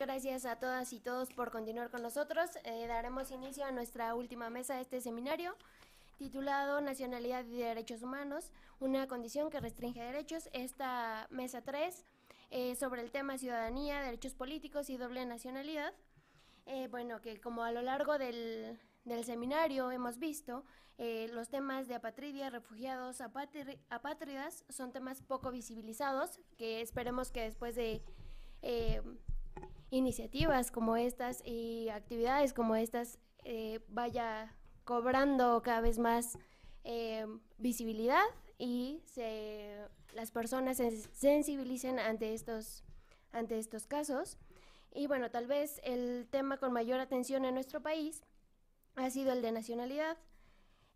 Gracias a todas y todos por continuar con nosotros. Eh, daremos inicio a nuestra última mesa de este seminario titulado Nacionalidad y Derechos Humanos, una condición que restringe derechos. Esta mesa 3 eh, sobre el tema ciudadanía, derechos políticos y doble nacionalidad. Eh, bueno, que como a lo largo del, seminario hemos visto, los temas de apatridia, refugiados, apátridas son temas poco visibilizados, que esperemos que después de iniciativas como estas y actividades como estas eh, vaya cobrando cada vez más eh, visibilidad y se, las personas se sensibilicen ante estos, ante estos casos. Y bueno, tal vez el tema con mayor atención en nuestro país ha sido el de nacionalidad,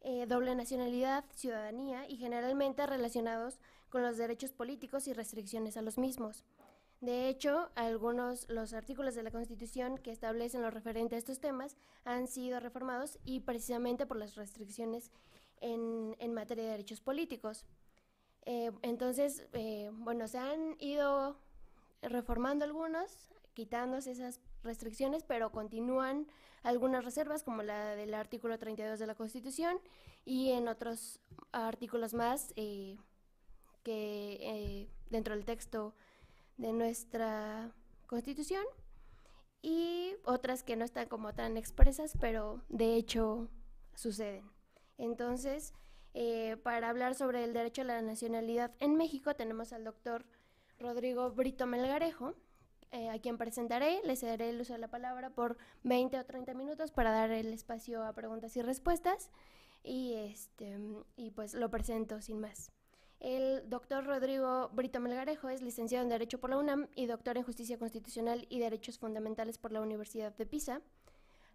eh, doble nacionalidad, ciudadanía y generalmente relacionados con los derechos políticos y restricciones a los mismos. De hecho, algunos los artículos de la Constitución que establecen lo referente a estos temas han sido reformados y precisamente por las restricciones en, materia de derechos políticos. Eh, entonces, eh, bueno, se han ido reformando algunos, quitándose esas restricciones, pero continúan algunas reservas, como la del artículo 32 de la Constitución, y en otros artículos más eh, que dentro del texto de nuestra constitución y otras que no están como tan expresas, pero de hecho suceden. Entonces, eh, para hablar sobre el derecho a la nacionalidad en México tenemos al doctor Rodrigo Brito Melgarejo, eh, a quien presentaré, le cederé el uso de la palabra por 20 o 30 minutos para dar el espacio a preguntas y respuestas y este, pues lo presento sin más. El doctor Rodrigo Brito Melgarejo es licenciado en Derecho por la UNAM y doctor en Justicia Constitucional y Derechos Fundamentales por la Universidad de Pisa,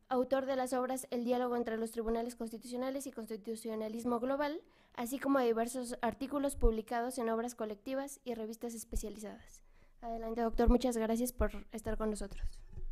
autor de las obras El diálogo entre los tribunales constitucionales y constitucionalismo global, así como de diversos artículos publicados en obras colectivas y revistas especializadas. Adelante, doctor, muchas gracias por estar con nosotros.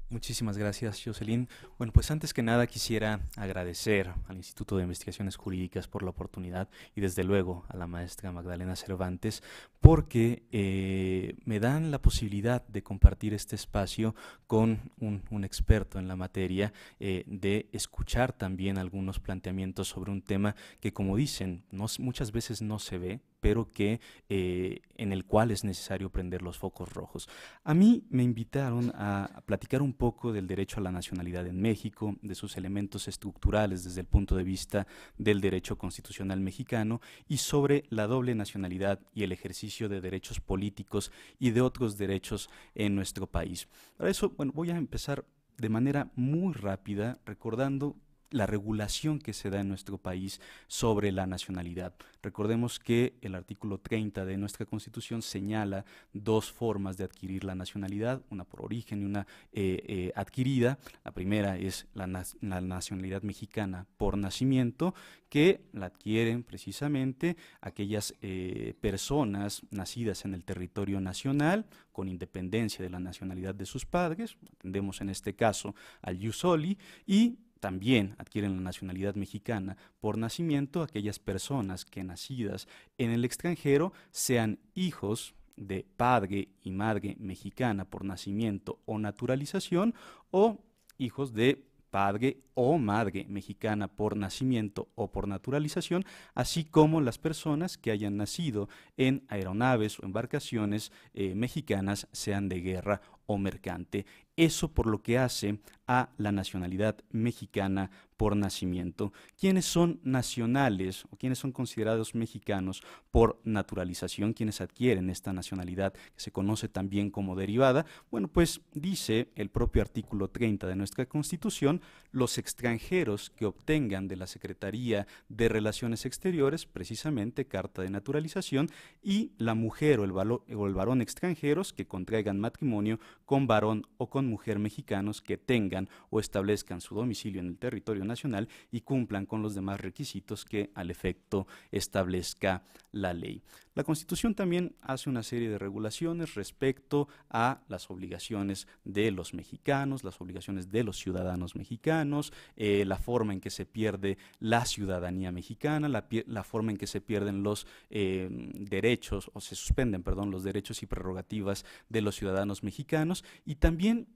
Muchísimas gracias, Jocelyn. Bueno, pues antes que nada quisiera agradecer al Instituto de Investigaciones Jurídicas por la oportunidad y desde luego a la maestra Magdalena Cervantes porque eh, me dan la posibilidad de compartir este espacio con un, experto en la materia, eh, de escuchar también algunos planteamientos sobre un tema que, como dicen, no, muchas veces no se ve, pero que eh, en el cual es necesario prender los focos rojos. A mí me invitaron a platicar un poco del derecho a la nacionalidad en México, de sus elementos estructurales desde el punto de vista del derecho constitucional mexicano y sobre la doble nacionalidad y el ejercicio de derechos políticos y de otros derechos en nuestro país. Para eso, bueno, voy a empezar de manera muy rápida recordando la regulación que se da en nuestro país sobre la nacionalidad. Recordemos que el artículo 30 de nuestra Constitución señala dos formas de adquirir la nacionalidad, una por origen y una eh, eh, adquirida. La primera es la, nacionalidad mexicana por nacimiento, que la adquieren precisamente aquellas eh, personas nacidas en el territorio nacional con independencia de la nacionalidad de sus padres, atendemos en este caso al Yusoli, y también adquieren la nacionalidad mexicana por nacimiento aquellas personas que nacidas en el extranjero sean hijos de padre y madre mexicana por nacimiento o naturalización o hijos de padre o madre mexicana por nacimiento o por naturalización, así como las personas que hayan nacido en aeronaves o embarcaciones eh, mexicanas, sean de guerra o mercante. Eso por lo que hace a la nacionalidad mexicana por nacimiento. ¿Quiénes son nacionales o quiénes son considerados mexicanos por naturalización? ¿Quiénes adquieren esta nacionalidad que se conoce también como derivada? Bueno, pues dice el propio artículo 30 de nuestra Constitución, los extranjeros que obtengan de la Secretaría de Relaciones Exteriores, precisamente carta de naturalización, y la mujer o el, o el varón extranjeros que contraigan matrimonio con varón o con mujer mexicanos que tengan o establezcan su domicilio en el territorio nacional y cumplan con los demás requisitos que al efecto establezca la ley. La Constitución también hace una serie de regulaciones respecto a las obligaciones de los mexicanos, las obligaciones de los ciudadanos mexicanos, eh, la forma en que se pierde la ciudadanía mexicana, la, forma en que se pierden los eh, derechos o se suspenden, perdón, los derechos y prerrogativas de los ciudadanos mexicanos y también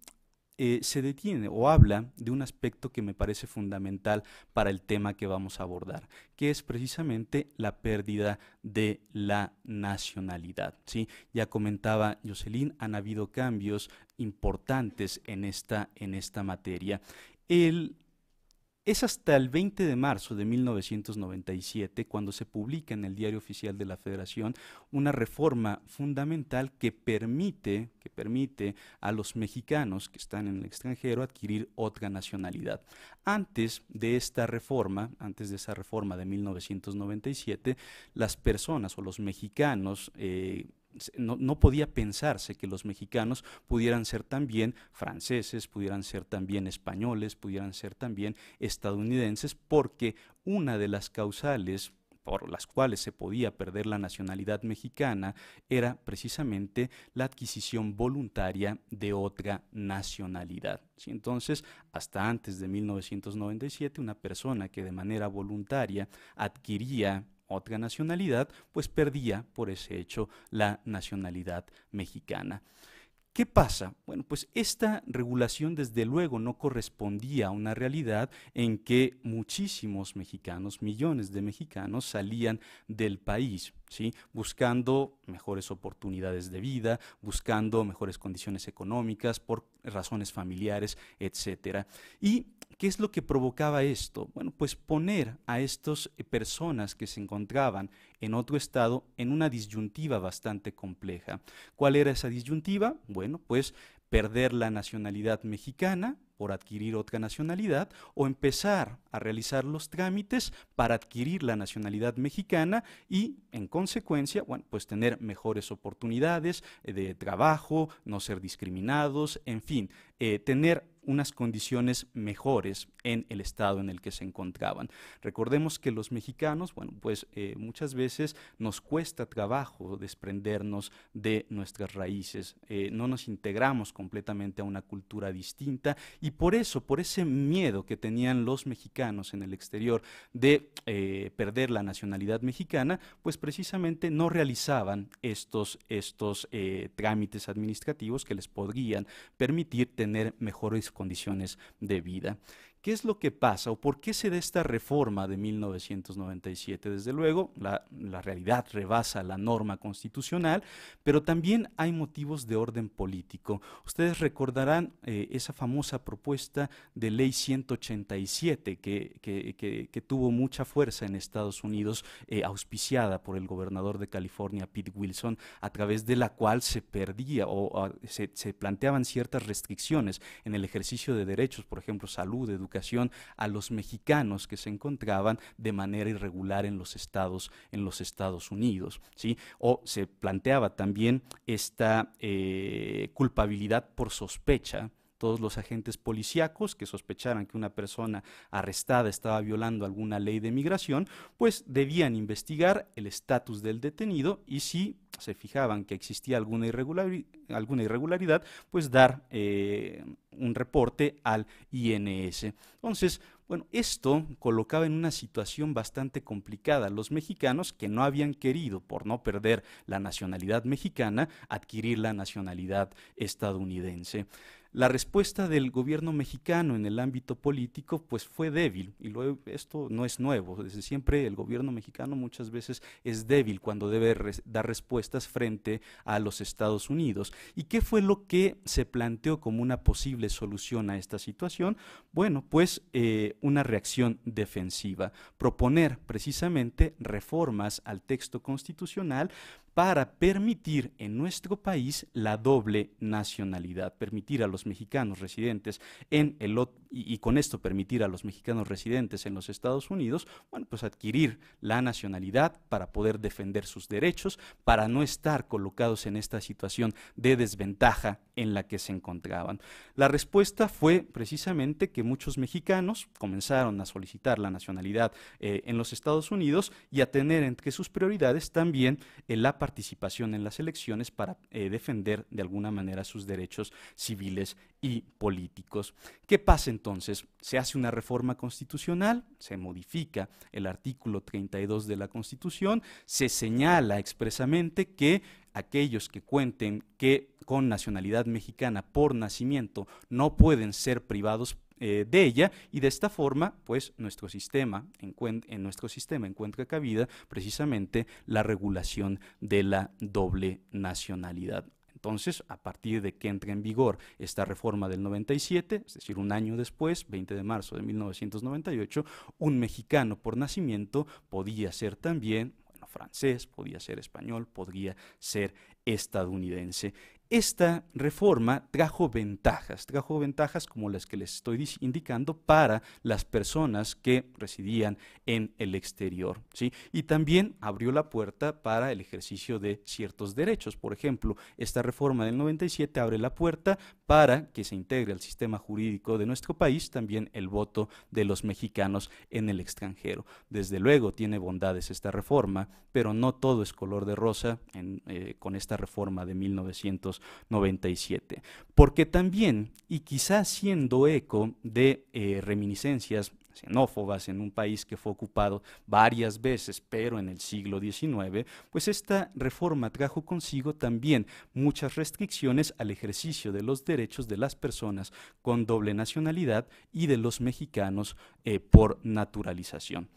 eh, se detiene o habla de un aspecto que me parece fundamental para el tema que vamos a abordar, que es precisamente la pérdida de la nacionalidad. ¿sí? Ya comentaba Jocelyn, han habido cambios importantes en esta, en esta materia. Es hasta el 20 de marzo de 1997 cuando se publica en el Diario Oficial de la Federación una reforma fundamental que permite, que permite a los mexicanos que están en el extranjero adquirir otra nacionalidad. Antes de esta reforma, antes de esa reforma de 1997, las personas o los mexicanos eh, no, podía pensarse que los mexicanos pudieran ser también franceses, pudieran ser también españoles, pudieran ser también estadounidenses, porque una de las causales por las cuales se podía perder la nacionalidad mexicana era precisamente la adquisición voluntaria de otra nacionalidad. ¿sí? Entonces, hasta antes de 1997, una persona que de manera voluntaria adquiría otra nacionalidad, pues perdía por ese hecho la nacionalidad mexicana. ¿Qué pasa? Bueno, pues esta regulación desde luego no correspondía a una realidad en que muchísimos mexicanos, millones de mexicanos salían del país buscando mejores oportunidades de vida, buscando mejores condiciones económicas por razones familiares, etc. ¿Y qué es lo que provocaba esto? Bueno, pues poner a estas eh, personas que se encontraban en otro estado en una disyuntiva bastante compleja. ¿Cuál era esa disyuntiva? Bueno, pues perder la nacionalidad mexicana por adquirir otra nacionalidad o empezar a realizar los trámites para adquirir la nacionalidad mexicana y en consecuencia, bueno, pues tener mejores oportunidades eh, de trabajo, no ser discriminados, en fin, eh, tener unas condiciones mejores en el estado en el que se encontraban. Recordemos que los mexicanos, bueno, pues eh, muchas veces nos cuesta trabajo desprendernos de nuestras raíces, eh, no nos integramos completamente a una cultura distinta y por eso, por ese miedo que tenían los mexicanos en el exterior de eh, perder la nacionalidad mexicana, pues precisamente no realizaban estos, estos trámites administrativos que les podrían permitir tener mejores condiciones de vida. ¿Qué es lo que pasa o por qué se da esta reforma de 1997? Desde luego, la, realidad rebasa la norma constitucional, pero también hay motivos de orden político. Ustedes recordarán eh, esa famosa propuesta de ley 187 que, tuvo mucha fuerza en Estados Unidos, eh, auspiciada por el gobernador de California, Pete Wilson, a través de la cual se perdía o, se, se planteaban ciertas restricciones en el ejercicio de derechos, por ejemplo, salud, educación, a los mexicanos que se encontraban de manera irregular en los Estados, en los Estados Unidos. O se planteaba también esta eh, culpabilidad por sospecha todos los agentes policíacos que sospecharan que una persona arrestada estaba violando alguna ley de migración, pues debían investigar el estatus del detenido y si se fijaban que existía alguna, irregularidad, pues dar eh, un reporte al INS. Entonces, bueno, esto colocaba en una situación bastante complicada a los mexicanos que no habían querido, por no perder la nacionalidad mexicana, adquirir la nacionalidad estadounidense. La respuesta del gobierno mexicano en el ámbito político pues fue débil y esto no es nuevo, desde siempre el gobierno mexicano muchas veces es débil cuando debe dar respuestas frente a los Estados Unidos. ¿Y qué fue lo que se planteó como una posible solución a esta situación? Bueno, pues eh, una reacción defensiva, proponer precisamente reformas al texto constitucional para permitir en nuestro país la doble nacionalidad, permitir a los mexicanos residentes en el y, y, con esto permitir a los mexicanos residentes en los Estados Unidos, bueno, pues adquirir la nacionalidad para poder defender sus derechos, para no estar colocados en esta situación de desventaja en la que se encontraban. La respuesta fue precisamente que muchos mexicanos comenzaron a solicitar la nacionalidad eh, en los Estados Unidos y a tener entre sus prioridades también el participación en las elecciones para eh, defender de alguna manera sus derechos civiles y políticos. ¿Qué pasa entonces? Se hace una reforma constitucional, se modifica el artículo 32 de la Constitución, se señala expresamente que aquellos que cuenten que con nacionalidad mexicana por nacimiento no pueden ser privados eh, de ella y de esta forma, pues nuestro sistema, en nuestro sistema encuentra cabida precisamente la regulación de la doble nacionalidad entonces, a partir de que entre en vigor esta reforma del 97, es decir, un año después, 20 de marzo de 1998, un mexicano por nacimiento podía ser también bueno, francés, podía ser español, podría ser estadounidense. Esta reforma trajo ventajas, trajo ventajas como las que les estoy indicando para las personas que residían en el exterior, ¿sí? Y también abrió la puerta para el ejercicio de ciertos derechos. Por ejemplo, esta reforma del 97 abre la puerta para que se integre al sistema jurídico de nuestro país también el voto de los mexicanos en el extranjero. Desde luego tiene bondades esta reforma, pero no todo es color de rosa eh, con esta reforma de 1900. 97, Porque también, y quizás siendo eco de eh, reminiscencias xenófobas en un país que fue ocupado varias veces, pero en el siglo XIX, pues esta reforma trajo consigo también muchas restricciones al ejercicio de los derechos de las personas con doble nacionalidad y de los mexicanos eh, por naturalización.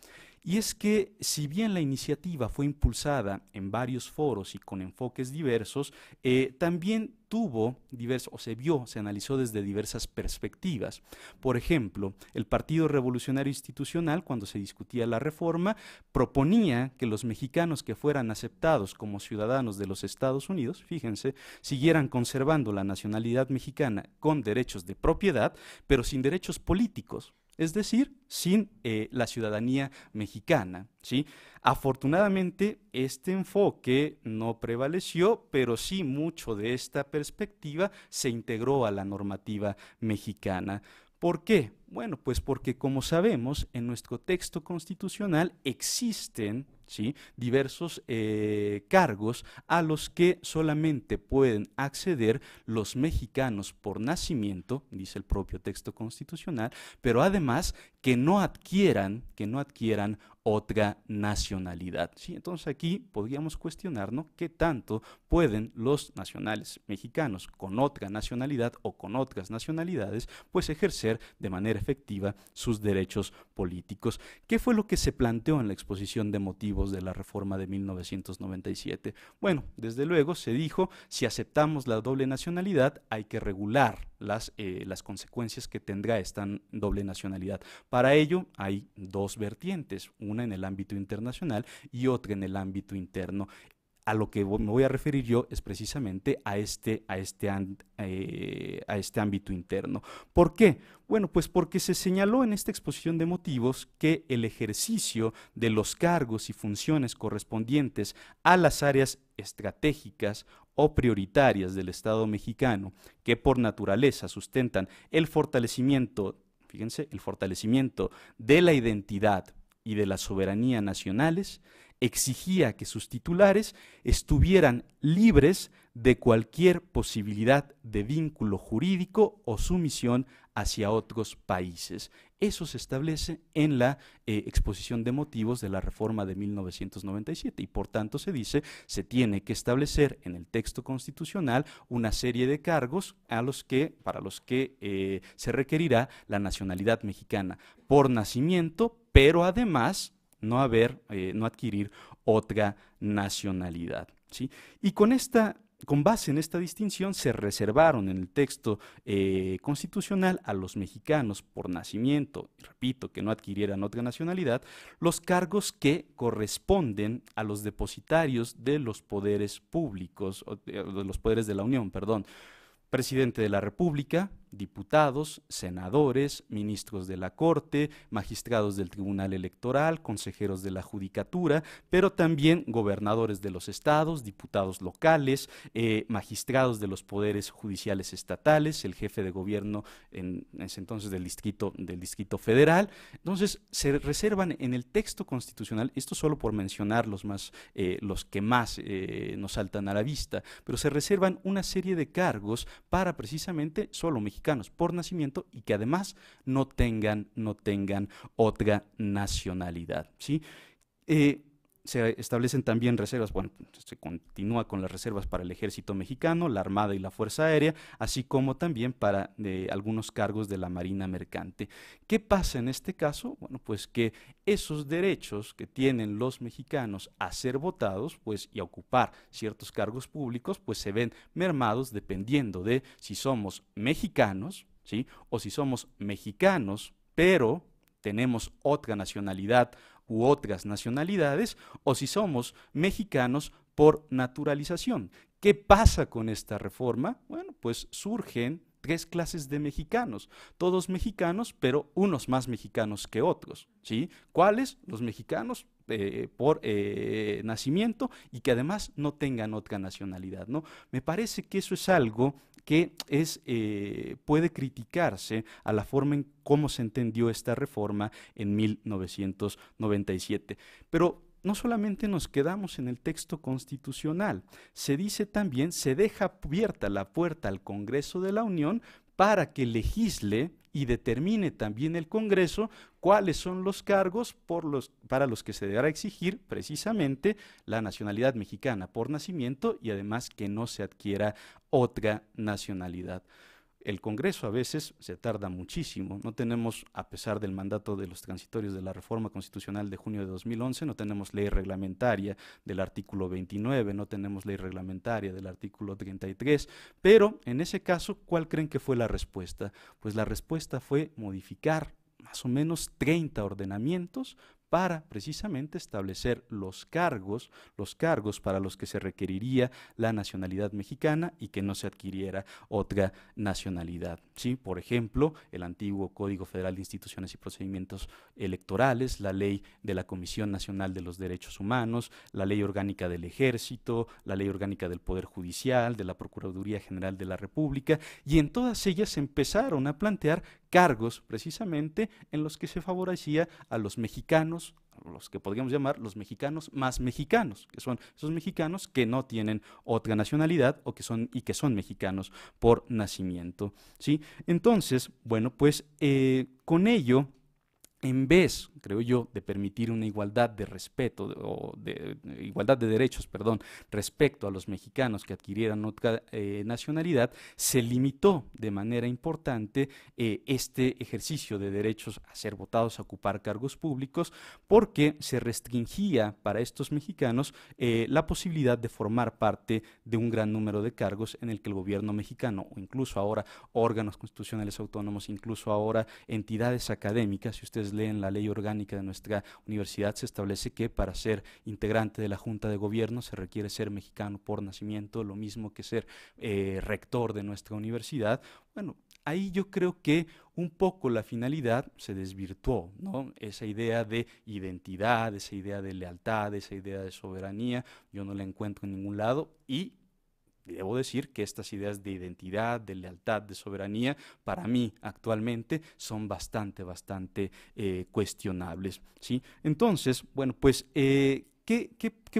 Y es que si bien la iniciativa fue impulsada en varios foros y con enfoques diversos, eh, también tuvo diversos, o se vio, se analizó desde diversas perspectivas. Por ejemplo, el Partido Revolucionario Institucional, cuando se discutía la reforma, proponía que los mexicanos que fueran aceptados como ciudadanos de los Estados Unidos, fíjense, siguieran conservando la nacionalidad mexicana con derechos de propiedad, pero sin derechos políticos es decir, sin eh, la ciudadanía mexicana. ¿sí? Afortunadamente, este enfoque no prevaleció, pero sí mucho de esta perspectiva se integró a la normativa mexicana. ¿Por qué? Bueno, pues porque como sabemos, en nuestro texto constitucional existen ¿sí? diversos eh, cargos a los que solamente pueden acceder los mexicanos por nacimiento, dice el propio texto constitucional, pero además que no adquieran, que no adquieran otra nacionalidad. ¿sí? Entonces aquí podríamos cuestionarnos qué tanto pueden los nacionales mexicanos con otra nacionalidad o con otras nacionalidades pues ejercer de manera efectiva sus derechos políticos. ¿Qué fue lo que se planteó en la exposición de motivos de la reforma de 1997? Bueno, desde luego se dijo, si aceptamos la doble nacionalidad, hay que regular las, eh, las consecuencias que tendrá esta doble nacionalidad. Para ello hay dos vertientes, una en el ámbito internacional y otra en el ámbito interno a lo que me voy a referir yo es precisamente a este, a este, eh, a este ámbito interno. ¿Por qué? Bueno, pues porque se señaló en esta exposición de motivos que el ejercicio de los cargos y funciones correspondientes a las áreas estratégicas o prioritarias del Estado mexicano, que por naturaleza sustentan el fortalecimiento, fíjense, el fortalecimiento de la identidad y de la soberanía nacionales, exigía que sus titulares estuvieran libres de cualquier posibilidad de vínculo jurídico o sumisión hacia otros países. Eso se establece en la eh, exposición de motivos de la reforma de 1997 y por tanto se dice, se tiene que establecer en el texto constitucional una serie de cargos a los que, para los que eh, se requerirá la nacionalidad mexicana por nacimiento, pero además no haber, eh, no adquirir otra nacionalidad. ¿sí? Y con esta con base en esta distinción se reservaron en el texto eh, constitucional a los mexicanos por nacimiento, repito, que no adquirieran otra nacionalidad, los cargos que corresponden a los depositarios de los poderes públicos, de los poderes de la Unión, perdón, presidente de la República, diputados, senadores, ministros de la Corte, magistrados del Tribunal Electoral, consejeros de la Judicatura, pero también gobernadores de los estados, diputados locales, eh, magistrados de los poderes judiciales estatales, el jefe de gobierno en, ese entonces del distrito, Federal. Entonces, se reservan en el texto constitucional, esto solo por mencionar los, más, eh, los que más eh, nos saltan a la vista, pero se reservan una serie de cargos para precisamente solo mexicanos por nacimiento y que además no tengan, no tengan otra nacionalidad. ¿sí? Eh, se establecen también reservas, bueno, se continúa con las reservas para el ejército mexicano, la Armada y la Fuerza Aérea, así como también para eh, algunos cargos de la Marina Mercante. ¿Qué pasa en este caso? Bueno, pues que esos derechos que tienen los mexicanos a ser votados, pues y a ocupar ciertos cargos públicos, pues se ven mermados dependiendo de si somos mexicanos, ¿sí? O si somos mexicanos, pero tenemos otra nacionalidad u otras nacionalidades, o si somos mexicanos por naturalización. ¿Qué pasa con esta reforma? Bueno, pues surgen tres clases de mexicanos, todos mexicanos, pero unos más mexicanos que otros, ¿sí? ¿Cuáles? Los mexicanos eh, por eh, nacimiento y que además no tengan otra nacionalidad, ¿no? Me parece que eso es algo que es, eh, puede criticarse a la forma en cómo se entendió esta reforma en 1997. Pero no solamente nos quedamos en el texto constitucional, se dice también, se deja abierta la puerta al Congreso de la Unión para que legisle y determine también el Congreso cuáles son los cargos para los que se deberá exigir precisamente la nacionalidad mexicana por nacimiento y además que no se adquiera otra nacionalidad. El Congreso a veces se tarda muchísimo. No tenemos, a pesar del mandato de los transitorios de la reforma constitucional de junio de 2011, no tenemos ley reglamentaria del artículo 29, no tenemos ley reglamentaria del artículo 33. Pero en ese caso, ¿cuál creen que fue la respuesta? Pues la respuesta fue modificar más o menos 30 ordenamientos para precisamente establecer los cargos, los cargos para los que se requeriría la nacionalidad mexicana y que no se adquiriera otra nacionalidad. ¿sí? Por ejemplo, el antiguo Código Federal de Instituciones y Procedimientos Electorales, la ley de la Comisión Nacional de los Derechos Humanos, la ley orgánica del Ejército, la ley orgánica del Poder Judicial, de la Procuraduría General de la República, y en todas ellas empezaron a plantear cargos precisamente en los que se favorecía a los mexicanos, los que podríamos llamar los mexicanos más mexicanos, que son esos mexicanos que no tienen otra nacionalidad o que son y que son mexicanos por nacimiento, ¿sí? Entonces, bueno, pues eh, con ello en vez, creo yo, de permitir una igualdad de respeto, o de, eh, igualdad de derechos, perdón, respecto a los mexicanos que adquirieran otra eh, nacionalidad, se limitó de manera importante eh, este ejercicio de derechos a ser votados a ocupar cargos públicos, porque se restringía para estos mexicanos la posibilidad de formar parte de un gran número de cargos en el que el gobierno mexicano, o incluso ahora órganos constitucionales autónomos, incluso ahora entidades académicas, si ustedes leen la ley orgánica de nuestra universidad, se establece que para ser integrante de la Junta de Gobierno se requiere ser mexicano por nacimiento, lo mismo que ser eh, rector de nuestra universidad. Bueno, ahí yo creo que un poco la finalidad se desvirtuó, ¿no? Esa idea de identidad, esa idea de lealtad, esa idea de soberanía, yo no la encuentro en ningún lado y debo decir que estas ideas de identidad, de lealtad, de soberanía, para mí actualmente son bastante, bastante eh, cuestionables. ¿sí? Entonces, bueno, pues, eh, ¿qué,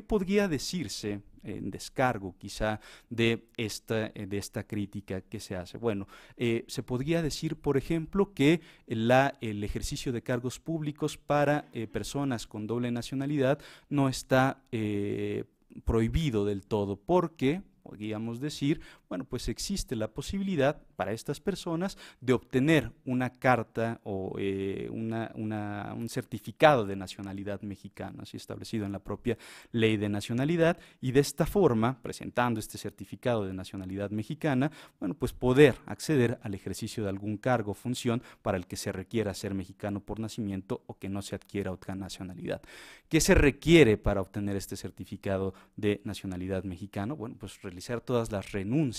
podría decirse en descargo quizá de esta, de esta crítica que se hace. Bueno, eh, se podría decir, por ejemplo, que el ejercicio de cargos públicos para personas con doble nacionalidad no está prohibido del todo, porque podríamos decir, bueno, pues existe la posibilidad para estas personas de obtener una carta o eh, un certificado de nacionalidad mexicana, así establecido en la propia ley de nacionalidad, y de esta forma, presentando este certificado de nacionalidad mexicana, bueno, pues poder acceder al ejercicio de algún cargo o función para el que se requiera ser mexicano por nacimiento o que no se adquiera otra nacionalidad. ¿Qué se requiere para obtener este certificado de nacionalidad mexicana? Bueno, pues realizar todas las renuncias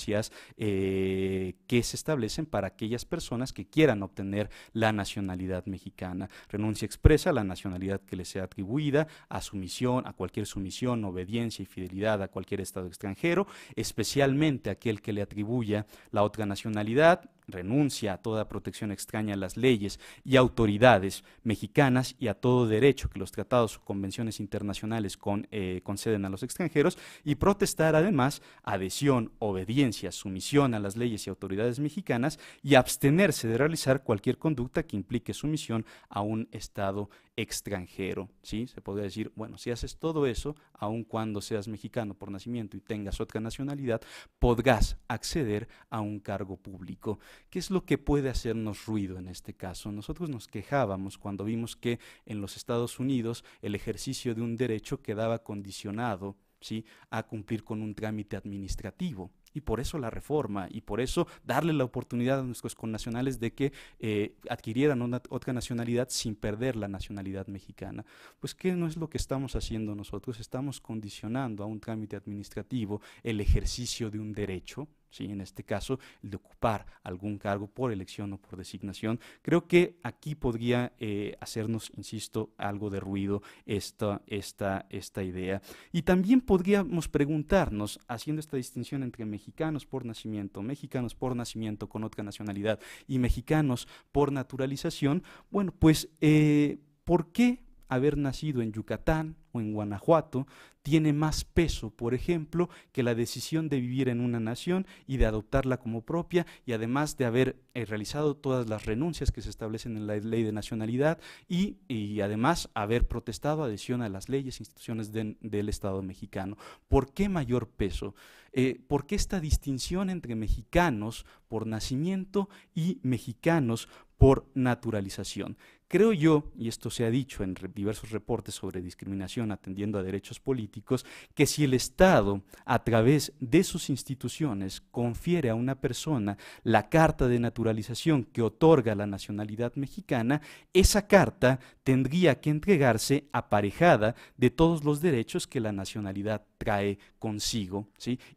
eh, que se establecen para aquellas personas que quieran obtener la nacionalidad mexicana. Renuncia expresa a la nacionalidad que les sea atribuida, a sumisión, a cualquier sumisión, obediencia y fidelidad a cualquier Estado extranjero, especialmente aquel que le atribuya la otra nacionalidad renuncia a toda protección extraña a las leyes y autoridades mexicanas y a todo derecho que los tratados o convenciones internacionales eh, conceden a los extranjeros y protestar además adhesión, obediencia, sumisión a las leyes y autoridades mexicanas y abstenerse de realizar cualquier conducta que implique sumisión a un Estado extranjero, ¿sí? Se podría decir, bueno, si haces todo eso, aun cuando seas mexicano por nacimiento y tengas otra nacionalidad, podrás acceder a un cargo público. ¿Qué es lo que puede hacernos ruido en este caso? Nosotros nos quejábamos cuando vimos que en los Estados Unidos el ejercicio de un derecho quedaba condicionado, ¿sí?, a cumplir con un trámite administrativo y por eso la reforma y por eso darle la oportunidad a nuestros connacionales de que eh, adquirieran otra nacionalidad sin perder la nacionalidad mexicana. Pues ¿qué no es lo que estamos haciendo nosotros? Estamos condicionando a un trámite administrativo el ejercicio de un derecho en este caso, el de ocupar algún cargo por elección o por designación. Creo que aquí podría eh, hacernos, insisto, algo de ruido esta, esta, idea. Y también podríamos preguntarnos, haciendo esta distinción entre mexicanos por nacimiento, mexicanos por nacimiento con otra nacionalidad y mexicanos por naturalización, bueno, pues, eh, ¿por qué haber nacido en Yucatán o en Guanajuato tiene más peso, por ejemplo, que la decisión de vivir en una nación y de adoptarla como propia y además de haber eh, realizado todas las renuncias que se establecen en la ley de nacionalidad y, además haber protestado adhesión a las leyes e instituciones del Estado mexicano. ¿Por qué mayor peso? Eh, ¿Por qué esta distinción entre mexicanos por nacimiento y mexicanos por naturalización? Creo yo, y esto se ha dicho en diversos reportes sobre discriminación atendiendo a derechos políticos, que si el Estado, a través de sus instituciones, confiere a una persona la carta de naturalización que otorga la nacionalidad mexicana, esa carta tendría que entregarse aparejada de todos los derechos que la nacionalidad trae consigo,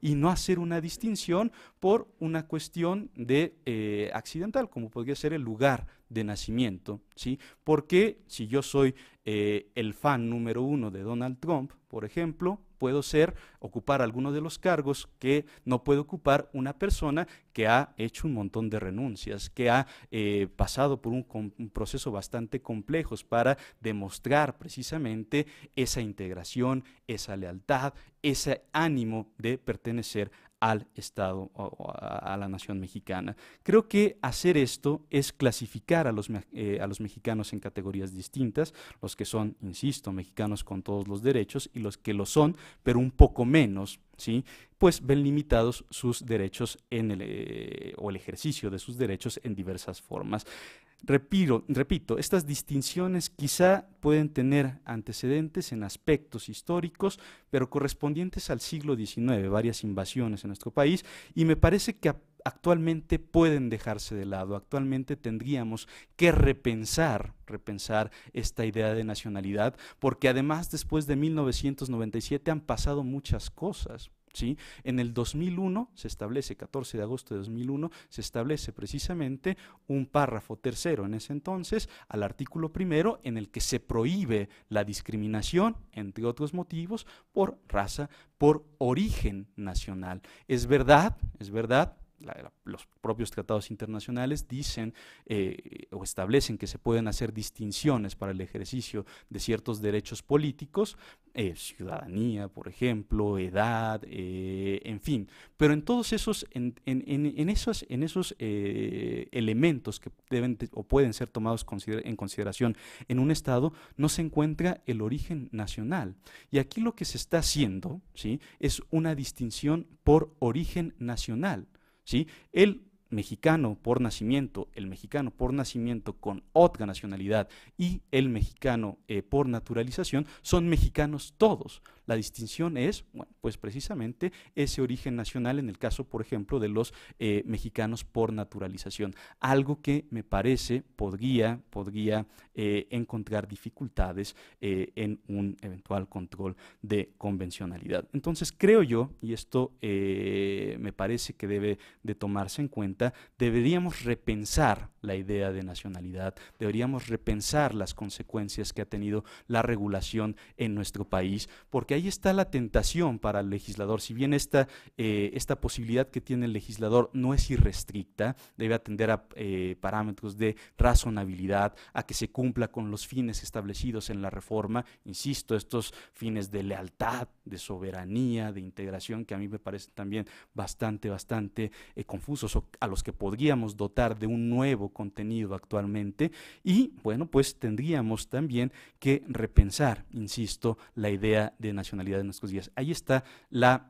y no hacer una distinción por una cuestión de eh, accidental, como podría ser el lugar de nacimiento, ¿sí? Porque si yo soy eh, el fan número uno de Donald Trump, por ejemplo, puedo ser, ocupar alguno de los cargos que no puede ocupar una persona que ha hecho un montón de renuncias, que ha eh, pasado por un, proceso bastante complejo para demostrar precisamente esa integración, esa lealtad, ese ánimo de pertenecer al Estado o a, la nación mexicana. Creo que hacer esto es clasificar a los, eh, a los mexicanos en categorías distintas, los que son, insisto, mexicanos con todos los derechos y los que lo son, pero un poco menos, ¿sí? pues ven limitados sus derechos en el, eh, o el ejercicio de sus derechos en diversas formas repito, estas distinciones quizá pueden tener antecedentes en aspectos históricos, pero correspondientes al siglo XIX, varias invasiones en nuestro país, y me parece que actualmente pueden dejarse de lado, actualmente tendríamos que repensar, repensar esta idea de nacionalidad, porque además después de 1997 han pasado muchas cosas. En el 2001 se establece, 14 de agosto de 2001, se establece precisamente un párrafo tercero en ese entonces al artículo primero en el que se prohíbe la discriminación, entre otros motivos, por raza, por origen nacional. Es verdad, es verdad los propios tratados internacionales dicen eh, o establecen que se pueden hacer distinciones para el ejercicio de ciertos derechos políticos, eh, ciudadanía, por ejemplo, edad, eh, en fin. Pero en todos esos, en, esos, en esos elementos que deben o pueden ser tomados en consideración en un Estado, no se encuentra el origen nacional. Y aquí lo que se está haciendo ¿sí? es una distinción por origen nacional. ¿sí? El mexicano por nacimiento, el mexicano por nacimiento con otra nacionalidad y el mexicano eh, por naturalización son mexicanos todos. La distinción es, pues precisamente ese origen nacional en el caso, por ejemplo, de los eh, mexicanos por naturalización. Algo que me parece podría, podría eh, encontrar dificultades eh, en un eventual control de convencionalidad. Entonces creo yo, y esto me parece que debe de tomarse en cuenta, deberíamos repensar la idea de nacionalidad, deberíamos repensar las consecuencias que ha tenido la regulación en nuestro país, porque ahí está la tentación para el legislador. Si bien esta, eh, esta posibilidad que tiene el legislador no es irrestricta, debe atender a eh, parámetros de razonabilidad, a que se cumpla con los fines establecidos en la reforma, insisto, estos fines de lealtad, de soberanía, de integración, que a mí me parecen también bastante, bastante eh, confusos, a los que podríamos dotar de un nuevo contenido actualmente. Y bueno, pues tendríamos también que repensar, insisto, la idea de nacionalidad en Ahí está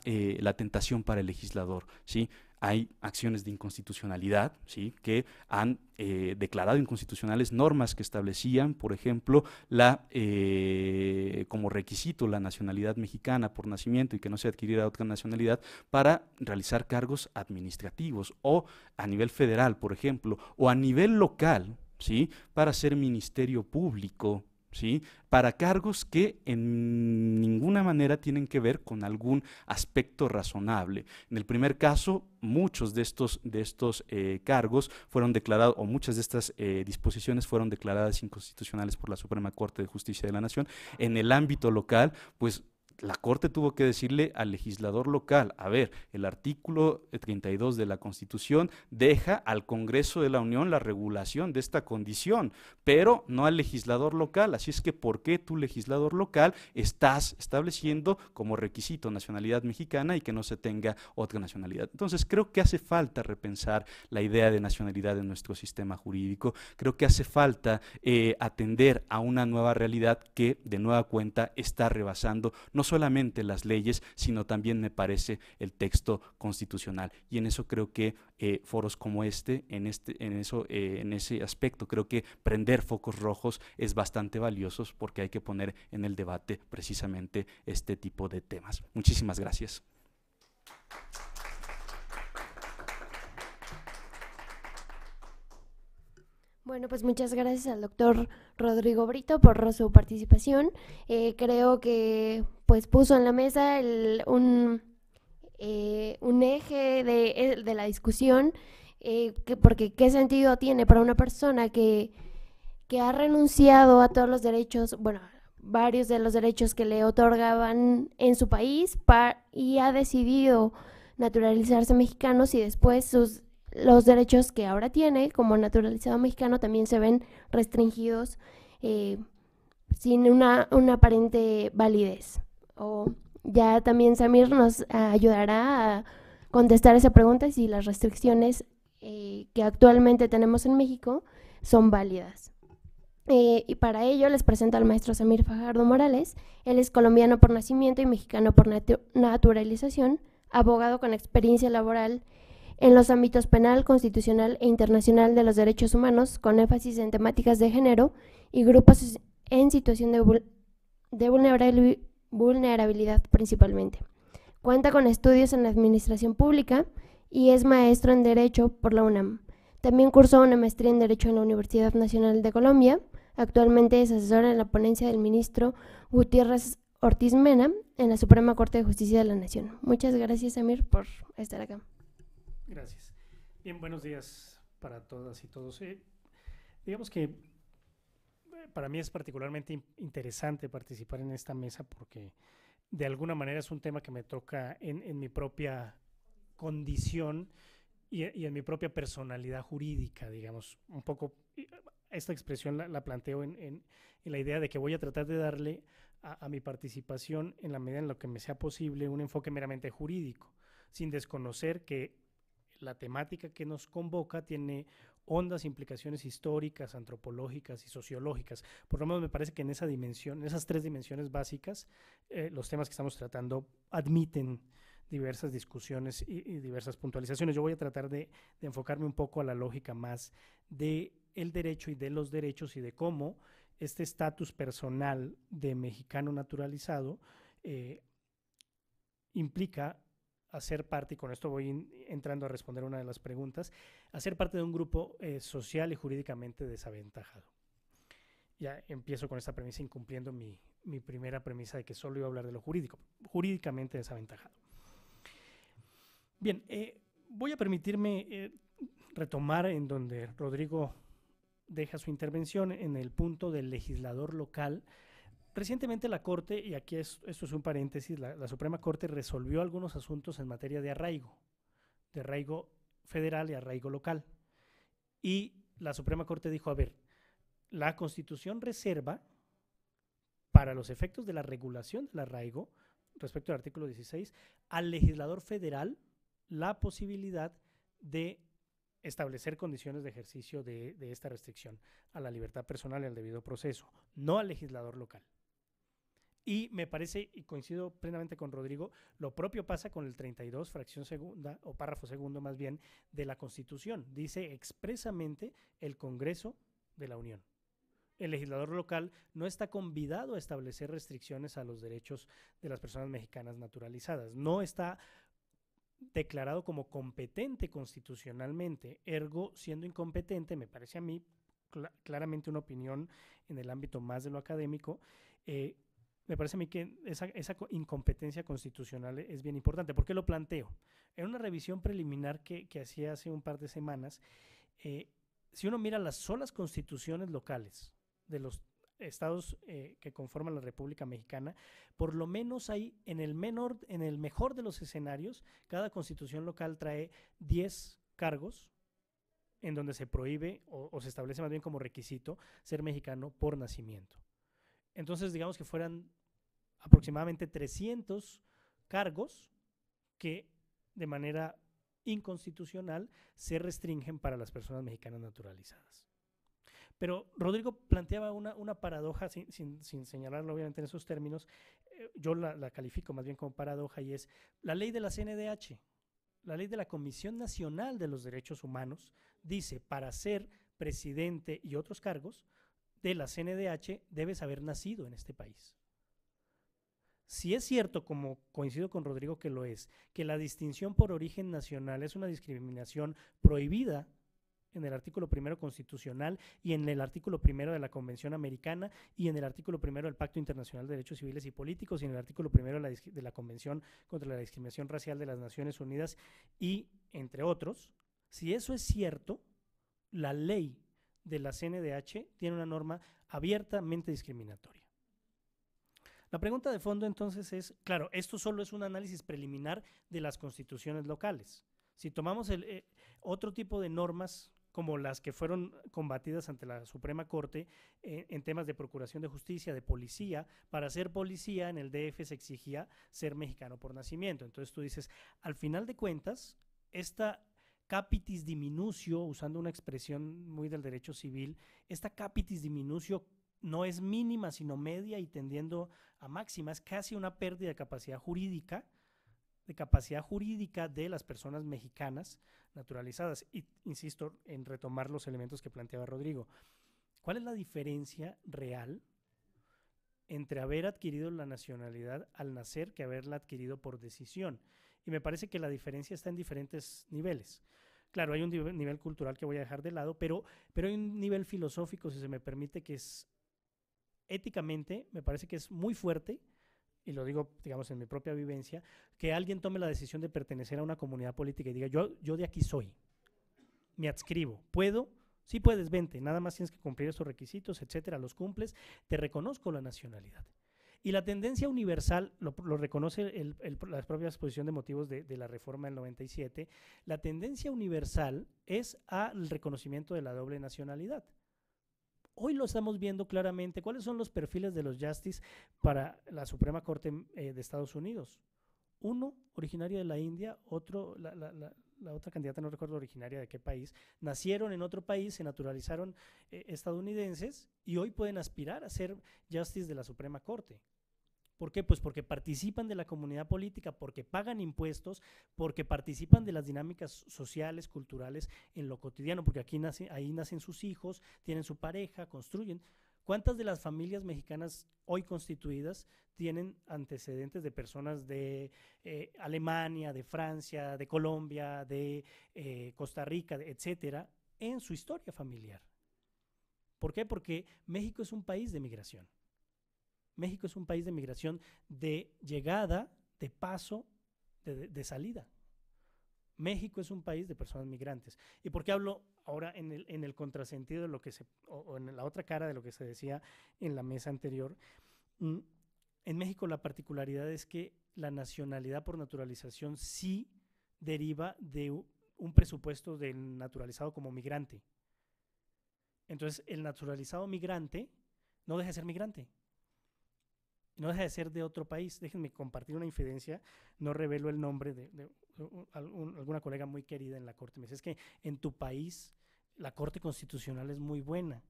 eh, la, tentación para el legislador, ¿sí? hay acciones de inconstitucionalidad, ¿sí? que han eh, declarado inconstitucionales normas que establecían, por ejemplo, la, eh, como requisito la nacionalidad mexicana por nacimiento y que no se adquiriera otra nacionalidad para realizar cargos administrativos o a nivel federal, por ejemplo, o a nivel local, ¿sí? para ser ministerio público, ¿sí? Para cargos que en ninguna manera tienen que ver con algún aspecto razonable. En el primer caso, muchos de estos, de estos eh, cargos fueron declarados, o muchas de estas eh, disposiciones fueron declaradas inconstitucionales por la Suprema Corte de Justicia de la Nación. En el ámbito local, pues la Corte tuvo que decirle al legislador local, a ver, el artículo 32 de la Constitución deja al Congreso de la Unión la regulación de esta condición, pero no al legislador local. Así es que, ¿por qué tu legislador local estás estableciendo como requisito nacionalidad mexicana y que no se tenga otra nacionalidad? Entonces, creo que hace falta repensar la idea de nacionalidad en nuestro sistema jurídico. Creo que hace falta eh, atender a una nueva realidad que, de nueva cuenta, está rebasando no solamente las leyes, sino también me parece el texto constitucional. Y en eso creo que eh, foros como este, en, este, en, eso, eh, en ese aspecto, creo que prender focos rojos es bastante valioso porque hay que poner en el debate precisamente este tipo de temas. Muchísimas gracias. Bueno, pues muchas gracias al doctor Rodrigo Brito por su participación. Eh, creo que pues puso en la mesa un, eh, un eje de, la discusión, eh, que, porque qué sentido tiene para una persona que, ha renunciado a todos los derechos, bueno, varios de los derechos que le otorgaban en su país y ha decidido naturalizarse mexicano y después sus los derechos que ahora tiene como naturalizado mexicano también se ven restringidos eh, sin una, aparente validez. O ya también Samir nos ayudará a contestar esa pregunta si las restricciones eh, que actualmente tenemos en México son válidas. Eh, y para ello les presento al maestro Samir Fajardo Morales. Él es colombiano por nacimiento y mexicano por naturalización, abogado con experiencia laboral en los ámbitos penal, constitucional e internacional de los derechos humanos, con énfasis en temáticas de género y grupos en situación de, vulnerabilidad principalmente. Cuenta con estudios en administración pública y es maestro en Derecho por la UNAM. También cursó una maestría en Derecho en la Universidad Nacional de Colombia. Actualmente es asesor en la ponencia del ministro Gutiérrez Ortiz Mena en la Suprema Corte de Justicia de la Nación. Muchas gracias, Amir, por estar acá. Gracias. Bien, buenos días para todas y todos. Eh, digamos que eh, para mí es particularmente interesante participar en esta mesa porque de alguna manera es un tema que me toca en, en mi propia condición y, en mi propia personalidad jurídica, digamos. Un poco eh, esta expresión la, planteo en, en, la idea de que voy a tratar de darle a, a mi participación en la medida en la que me sea posible un enfoque meramente jurídico, sin desconocer que la temática que nos convoca tiene hondas implicaciones históricas, antropológicas y sociológicas. Por lo menos me parece que en esa dimensión, en esas tres dimensiones básicas, eh, los temas que estamos tratando admiten diversas discusiones y, diversas puntualizaciones. Yo voy a tratar de, enfocarme un poco a la lógica más de el derecho y de los derechos y de cómo este estatus personal de mexicano naturalizado eh, implica hacer parte, y con esto voy entrando a responder una de las preguntas, hacer parte de un grupo eh, social y jurídicamente desaventajado. Ya empiezo con esta premisa incumpliendo mi, primera premisa de que solo iba a hablar de lo jurídico, jurídicamente desaventajado. Bien, eh, voy a permitirme eh, retomar en donde Rodrigo deja su intervención en el punto del legislador local Recientemente la Corte, y aquí esto es un paréntesis, la, Suprema Corte resolvió algunos asuntos en materia de arraigo, de arraigo federal y arraigo local. Y la Suprema Corte dijo, a ver, la Constitución reserva para los efectos de la regulación del arraigo, respecto al artículo 16, al legislador federal la posibilidad de establecer condiciones de ejercicio de esta restricción a la libertad personal y al debido proceso, no al legislador local. Y me parece, y coincido plenamente con Rodrigo, lo propio pasa con el 32, fracción segunda, o párrafo segundo más bien, de la Constitución. Dice expresamente el Congreso de la Unión. El legislador local no está convidado a establecer restricciones a los derechos de las personas mexicanas naturalizadas. No está declarado como competente constitucionalmente, ergo siendo incompetente, me parece a mí claramente una opinión en el ámbito más de lo académico, eh, me parece a mí que esa, incompetencia constitucional e, es bien importante. ¿Por qué lo planteo? En una revisión preliminar que, hacía hace un par de semanas, eh, si uno mira las solas constituciones locales de los estados eh, que conforman la República Mexicana, por lo menos hay, en el, menor, en el mejor de los escenarios, cada constitución local trae 10 cargos en donde se prohíbe o se establece más bien como requisito ser mexicano por nacimiento. Entonces, digamos que fueran aproximadamente 300 cargos que de manera inconstitucional se restringen para las personas mexicanas naturalizadas. Pero Rodrigo planteaba una, paradoja, sin, señalarlo obviamente en esos términos, eh, yo la, la, califico más bien como paradoja, y es la ley de la CNDH, la ley de la Comisión Nacional de los Derechos Humanos, dice, para ser presidente y otros cargos de la CNDH debes haber nacido en este país. Si es cierto, como coincido con Rodrigo que lo es, que la distinción por origen nacional es una discriminación prohibida en el artículo primero constitucional y en el artículo primero de la Convención Americana y en el artículo primero del Pacto Internacional de Derechos Civiles y Políticos y en el artículo primero de la, Convención contra la Discriminación Racial de las Naciones Unidas y entre otros. Si eso es cierto, la ley de la CNDH tiene una norma abiertamente discriminatoria. La pregunta de fondo entonces es, claro, esto solo es un análisis preliminar de las constituciones locales. Si tomamos el, eh, otro tipo de normas como las que fueron combatidas ante la Suprema Corte eh, en temas de procuración de justicia, de policía. Para ser policía en el DF se exigía ser mexicano por nacimiento. Entonces tú dices, al final de cuentas, esta capitis diminucio, usando una expresión muy del derecho civil, esta capitis diminucio no es mínima, sino media y tendiendo a máxima. Es casi una pérdida de capacidad jurídica, de capacidad jurídica de las personas mexicanas naturalizadas. Y, insisto en retomar los elementos que planteaba Rodrigo. ¿Cuál es la diferencia real entre haber adquirido la nacionalidad al nacer que haberla adquirido por decisión? Y me parece que la diferencia está en diferentes niveles. Claro, hay un nivel cultural que voy a dejar de lado, pero, pero hay un nivel filosófico, si se me permite, que es éticamente me parece que es muy fuerte, y lo digo, digamos, en mi propia vivencia, que alguien tome la decisión de pertenecer a una comunidad política y diga, yo, yo de aquí soy, me adscribo, puedo, sí puedes, vente, nada más tienes que cumplir esos requisitos, etcétera, los cumples, te reconozco la nacionalidad. Y la tendencia universal, lo, reconoce la propia exposición de motivos de, de, la reforma del 97, la tendencia universal es al reconocimiento de la doble nacionalidad. Hoy lo estamos viendo claramente. ¿Cuáles son los perfiles de los Justice para la Suprema Corte eh, de Estados Unidos? Uno, originario de la India, otro, la, otra candidata no recuerdo originaria de qué país, nacieron en otro país, se naturalizaron eh, estadounidenses y hoy pueden aspirar a ser Justice de la Suprema Corte. ¿Por qué? Pues porque participan de la comunidad política, porque pagan impuestos, porque participan de las dinámicas sociales, culturales en lo cotidiano, porque aquí ahí nacen sus hijos, tienen su pareja, construyen. ¿Cuántas de las familias mexicanas hoy constituidas tienen antecedentes de personas de eh, Alemania, de Francia, de Colombia, de eh, Costa Rica, etcétera, en su historia familiar? ¿Por qué? Porque México es un país de migración. México es un país de migración de llegada, de paso, de, salida. México es un país de personas migrantes. ¿Y por qué hablo ahora en el, contrasentido de lo que se, o, en la otra cara de lo que se decía en la mesa anterior? Mm, en México la particularidad es que la nacionalidad por naturalización sí deriva de un presupuesto del naturalizado como migrante. Entonces, el naturalizado migrante no deja de ser migrante no deja de ser de otro país. Déjenme compartir una infidencia. No revelo el nombre de, alguna colega muy querida en la corte. Me dice, es que en tu país la corte constitucional es muy buena.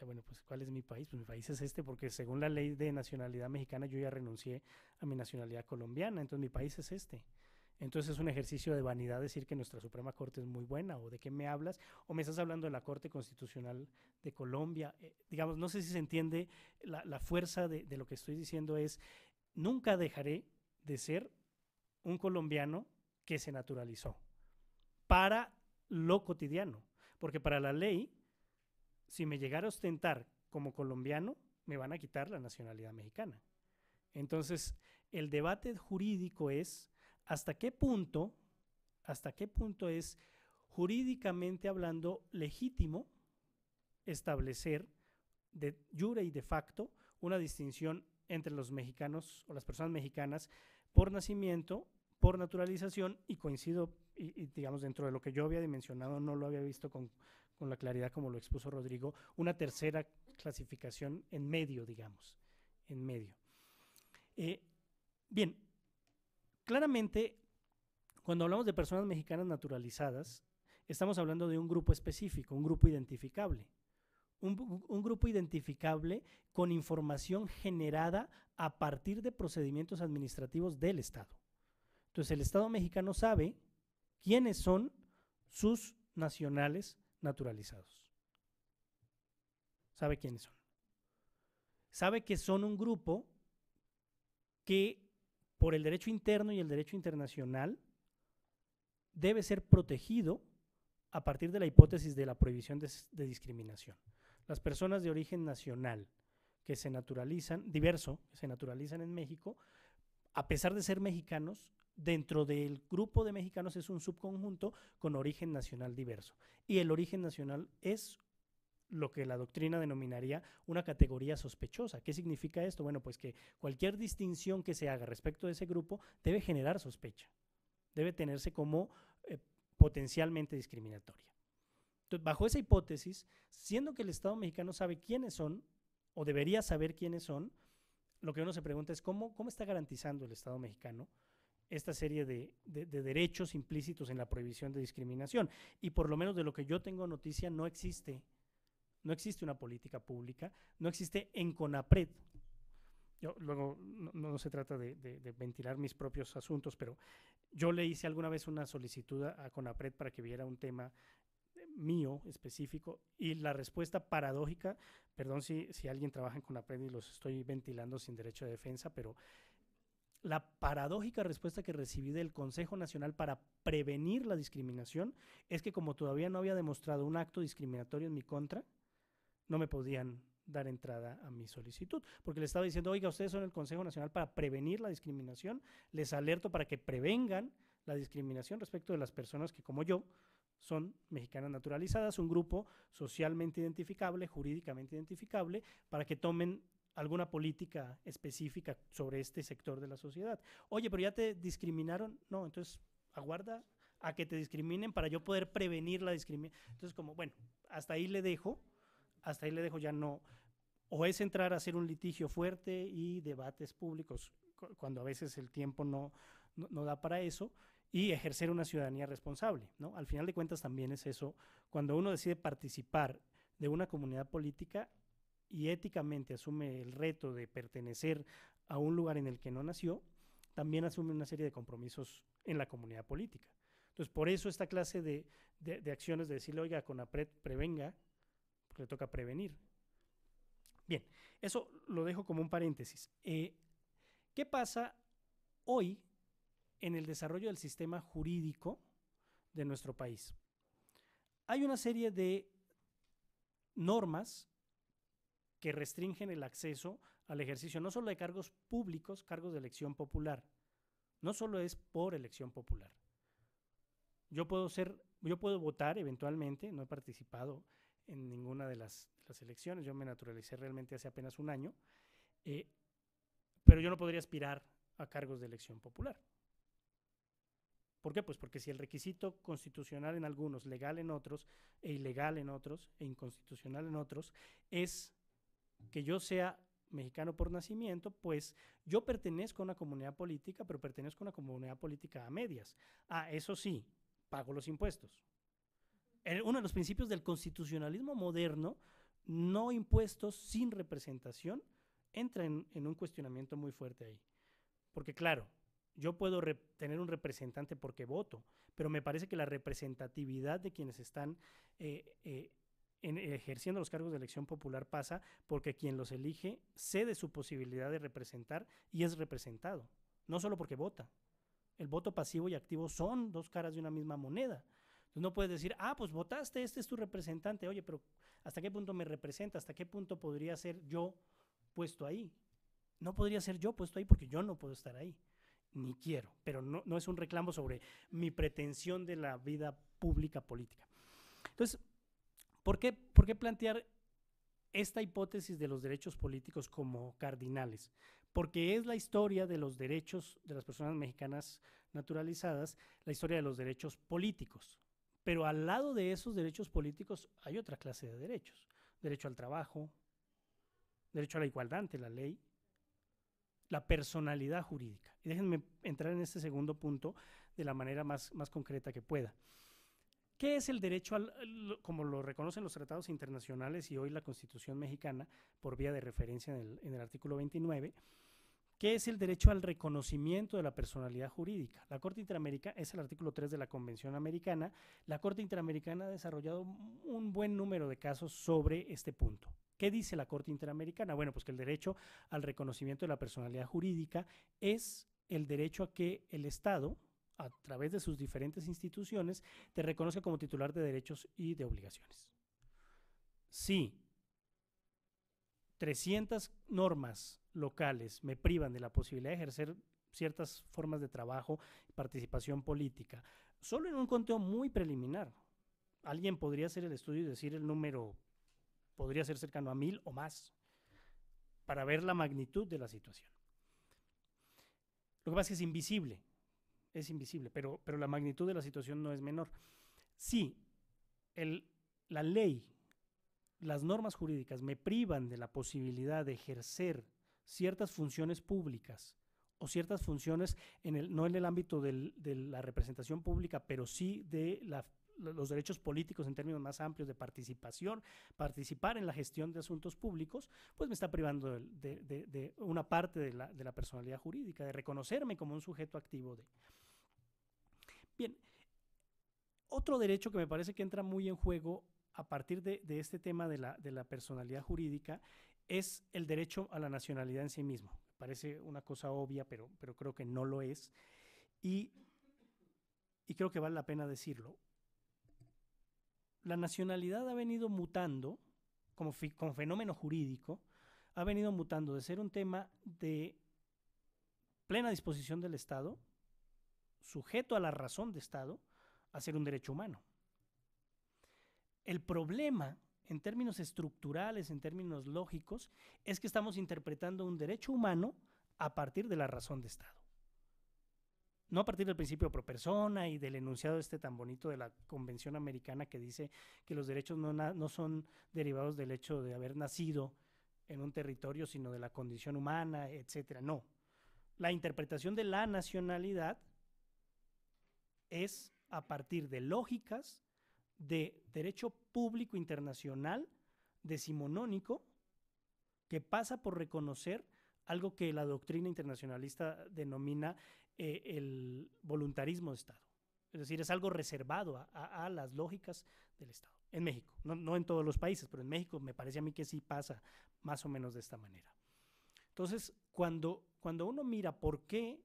bueno, pues ¿cuál es mi país? Pues mi país es este porque según la ley de nacionalidad mexicana yo ya renuncié a mi nacionalidad colombiana. Entonces mi país es este. Entonces es un ejercicio de vanidad decir que nuestra Suprema Corte es muy buena o de qué me hablas o me estás hablando de la Corte Constitucional de Colombia. Eh, digamos, no sé si se entiende la, fuerza de, de lo que estoy diciendo es, nunca dejaré de ser un colombiano que se naturalizó para lo cotidiano, porque para la ley, si me llegara a ostentar como colombiano, me van a quitar la nacionalidad mexicana. Entonces, el debate jurídico es hasta qué punto, hasta qué punto es jurídicamente hablando legítimo establecer de jure y de facto una distinción entre los mexicanos o las personas mexicanas por nacimiento, por naturalización y coincido, y, digamos dentro de lo que yo había dimensionado, no lo había visto con, la claridad como lo expuso Rodrigo, una tercera clasificación en medio, digamos, en medio. Eh, bien, Claramente, cuando hablamos de personas mexicanas naturalizadas, estamos hablando de un grupo específico, un grupo identificable. Un, grupo identificable con información generada a partir de procedimientos administrativos del Estado. Entonces, el Estado mexicano sabe quiénes son sus nacionales naturalizados. Sabe quiénes son. Sabe que son un grupo que por el derecho interno y el derecho internacional debe ser protegido a partir de la hipótesis de la prohibición de, discriminación. Las personas de origen nacional que se naturalizan, diverso, que se naturalizan en México, a pesar de ser mexicanos, dentro del grupo de mexicanos es un subconjunto con origen nacional diverso. Y el origen nacional es lo que la doctrina denominaría una categoría sospechosa. ¿Qué significa esto? Bueno, pues que cualquier distinción que se haga respecto de ese grupo debe generar sospecha, debe tenerse como eh, potencialmente discriminatoria. Entonces, bajo esa hipótesis, siendo que el Estado mexicano sabe quiénes son, o debería saber quiénes son, lo que uno se pregunta es cómo, cómo está garantizando el Estado mexicano esta serie de, derechos implícitos en la prohibición de discriminación. Y por lo menos de lo que yo tengo noticia, no existe no existe una política pública, no existe en CONAPRED. Yo, luego, no, se trata de, ventilar mis propios asuntos, pero yo le hice alguna vez una solicitud a, CONAPRED para que viera un tema eh, mío específico y la respuesta paradójica, perdón si, si alguien trabaja en CONAPRED y los estoy ventilando sin derecho de defensa, pero la paradójica respuesta que recibí del Consejo Nacional para prevenir la discriminación es que como todavía no había demostrado un acto discriminatorio en mi contra, no me podían dar entrada a mi solicitud, porque le estaba diciendo, oiga, ustedes son el Consejo Nacional para prevenir la discriminación, les alerto para que prevengan la discriminación respecto de las personas que, como yo, son mexicanas naturalizadas, un grupo socialmente identificable, jurídicamente identificable, para que tomen alguna política específica sobre este sector de la sociedad. Oye, pero ya te discriminaron, no, entonces aguarda a que te discriminen para yo poder prevenir la discriminación. Entonces, como, bueno, hasta ahí le dejo hasta ahí le dejo, ya no. O es entrar a hacer un litigio fuerte y debates públicos, cuando a veces el tiempo no, no, da para eso, y ejercer una ciudadanía responsable, ¿no? Al final de cuentas también es eso, cuando uno decide participar de una comunidad política y éticamente asume el reto de pertenecer a un lugar en el que no nació, también asume una serie de compromisos en la comunidad política. Entonces, por eso esta clase de, acciones de decirle, oiga, con APRED prevenga le toca prevenir. Bien, eso lo dejo como un paréntesis. Eh, ¿Qué pasa hoy en el desarrollo del sistema jurídico de nuestro país? Hay una serie de normas que restringen el acceso al ejercicio no solo de cargos públicos, cargos de elección popular. No solo es por elección popular. Yo puedo ser, yo puedo votar eventualmente, no he participado en ninguna de las, elecciones. Yo me naturalicé realmente hace apenas un año, eh, pero yo no podría aspirar a cargos de elección popular. ¿Por qué? Pues porque si el requisito constitucional en algunos, legal en otros, e ilegal en otros, e inconstitucional en otros, es que yo sea mexicano por nacimiento, pues yo pertenezco a una comunidad política, pero pertenezco a una comunidad política a medias. Ah, eso sí, pago los impuestos uno de los principios del constitucionalismo moderno, no impuestos sin representación, entra en, un cuestionamiento muy fuerte ahí. Porque claro, yo puedo tener un representante porque voto, pero me parece que la representatividad de quienes están eh, eh, ejerciendo los cargos de elección popular pasa porque quien los elige cede su posibilidad de representar y es representado, no solo porque vota. El voto pasivo y activo son dos caras de una misma moneda no puedes decir, ah, pues votaste, este es tu representante. Oye, pero ¿hasta qué punto me representa? ¿Hasta qué punto podría ser yo puesto ahí? No podría ser yo puesto ahí porque yo no puedo estar ahí, ni quiero. Pero no, es un reclamo sobre mi pretensión de la vida pública política. Entonces, ¿por qué, por qué plantear esta hipótesis de los derechos políticos como cardinales, porque es la historia de los derechos de las personas mexicanas naturalizadas, la historia de los derechos políticos. Pero al lado de esos derechos políticos hay otra clase de derechos. Derecho al trabajo, derecho a la igualdad ante la ley, la personalidad jurídica. Y déjenme entrar en este segundo punto de la manera más, más concreta que pueda. ¿Qué es el derecho, al, como lo reconocen los tratados internacionales y hoy la Constitución mexicana, por vía de referencia en el, en el artículo 29? ¿Qué es el derecho al reconocimiento de la personalidad jurídica. La Corte Interamericana es el artículo 3 de la Convención Americana. La Corte Interamericana ha desarrollado un buen número de casos sobre este punto. ¿Qué dice la Corte Interamericana? Bueno, pues que el derecho al reconocimiento de la personalidad jurídica es el derecho a que el Estado, a través de sus diferentes instituciones, te reconozca como titular de derechos y de obligaciones. Sí. 300 normas locales me privan de la posibilidad de ejercer ciertas formas de trabajo y participación política, solo en un conteo muy preliminar. Alguien podría hacer el estudio y decir el número podría ser cercano a mil o más, para ver la magnitud de la situación. Lo que pasa es que es invisible, es invisible, pero, pero la magnitud de la situación no es menor. Si la ley, las normas jurídicas me privan de la posibilidad de ejercer ciertas funciones públicas o ciertas funciones, en el, no en el ámbito de la representación pública, pero sí de los derechos políticos en términos más amplios de participación, participar en la gestión de asuntos públicos, pues me está privando de, una parte de la, personalidad jurídica, de reconocerme como un sujeto activo de... Bien, otro derecho que me parece que entra muy en juego a partir de, este tema de la, personalidad jurídica es el derecho a la nacionalidad en sí mismo. Parece una cosa obvia, pero, pero creo que no lo es. Y, creo que vale la pena decirlo. La nacionalidad ha venido mutando como, como fenómeno jurídico, ha venido mutando de ser un tema de plena disposición del Estado, sujeto a la razón de Estado, a ser un derecho humano. El problema en términos estructurales, en términos lógicos, es que estamos interpretando un derecho humano a partir de la razón de Estado. No a partir del principio pro persona y del enunciado este tan bonito de la Convención Americana que dice que los derechos no, son derivados del hecho de haber nacido en un territorio, sino de la condición humana, etcétera. No. La interpretación de la nacionalidad es a partir de lógicas de derecho público internacional decimonónico que pasa por reconocer algo que la doctrina internacionalista denomina eh, el voluntarismo de Estado. Es decir, es algo reservado a, las lógicas del Estado. En México, no, en todos los países, pero en México me parece a mí que sí pasa más o menos de esta manera. Entonces, cuando, cuando uno mira por qué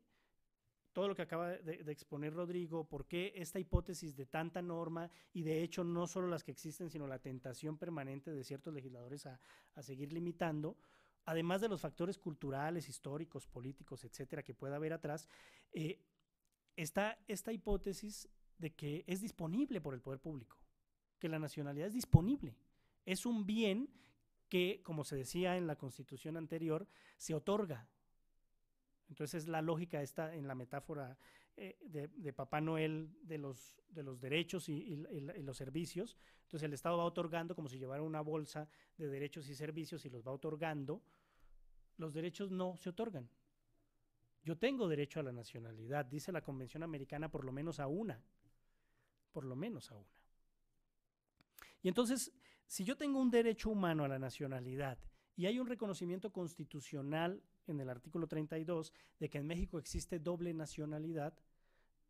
todo lo que acaba de, exponer Rodrigo, por qué esta hipótesis de tanta norma y de hecho no solo las que existen, sino la tentación permanente de ciertos legisladores a, seguir limitando, además de los factores culturales, históricos, políticos, etcétera, que pueda haber atrás, eh, está esta hipótesis de que es disponible por el poder público, que la nacionalidad es disponible, es un bien que, como se decía en la constitución anterior, se otorga entonces es la lógica esta en la metáfora eh, de, Papá Noel de los, de los derechos y, y, los servicios. Entonces el Estado va otorgando como si llevara una bolsa de derechos y servicios y los va otorgando. Los derechos no se otorgan. Yo tengo derecho a la nacionalidad, dice la Convención Americana, por lo menos a una. Por lo menos a una. Y entonces, si yo tengo un derecho humano a la nacionalidad y hay un reconocimiento constitucional en el artículo 32 de que en México existe doble nacionalidad,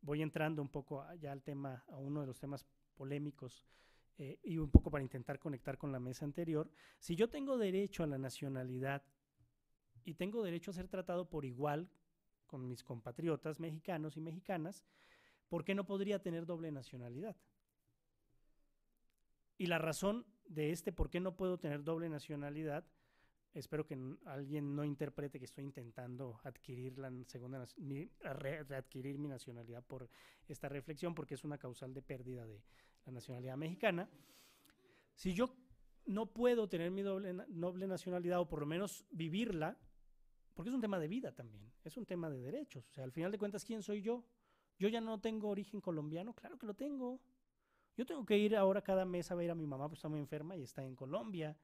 voy entrando un poco ya al tema, a uno de los temas polémicos eh, y un poco para intentar conectar con la mesa anterior, si yo tengo derecho a la nacionalidad y tengo derecho a ser tratado por igual con mis compatriotas mexicanos y mexicanas, ¿por qué no podría tener doble nacionalidad? Y la razón de este por qué no puedo tener doble nacionalidad espero que alguien no interprete que estoy intentando adquirir la segunda mi, readquirir mi nacionalidad por esta reflexión porque es una causal de pérdida de la nacionalidad mexicana. Si yo no puedo tener mi doble, noble nacionalidad o por lo menos vivirla, porque es un tema de vida también, es un tema de derechos. O sea, al final de cuentas, ¿quién soy yo? Yo ya no tengo origen colombiano, claro que lo tengo. Yo tengo que ir ahora cada mes a ver a mi mamá, pues está muy enferma y está en Colombia.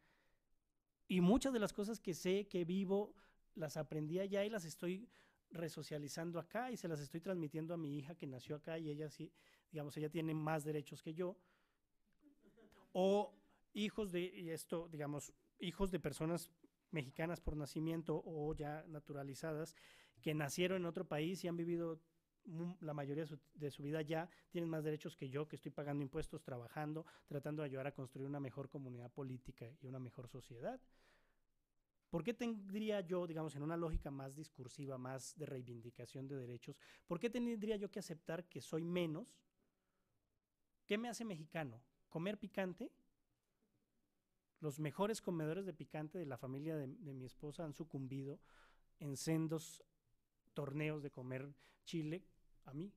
Y muchas de las cosas que sé, que vivo, las aprendí allá y las estoy resocializando acá y se las estoy transmitiendo a mi hija que nació acá y ella sí, digamos, ella tiene más derechos que yo. O hijos de, y esto, digamos, hijos de personas mexicanas por nacimiento o ya naturalizadas que nacieron en otro país y han vivido la mayoría de su, vida ya tienen más derechos que yo, que estoy pagando impuestos, trabajando, tratando de ayudar a construir una mejor comunidad política y una mejor sociedad. ¿Por qué tendría yo, digamos, en una lógica más discursiva, más de reivindicación de derechos, por qué tendría yo que aceptar que soy menos? ¿Qué me hace mexicano? ¿Comer picante? Los mejores comedores de picante de la familia de, de mi esposa han sucumbido en sendos torneos de comer chile a mí.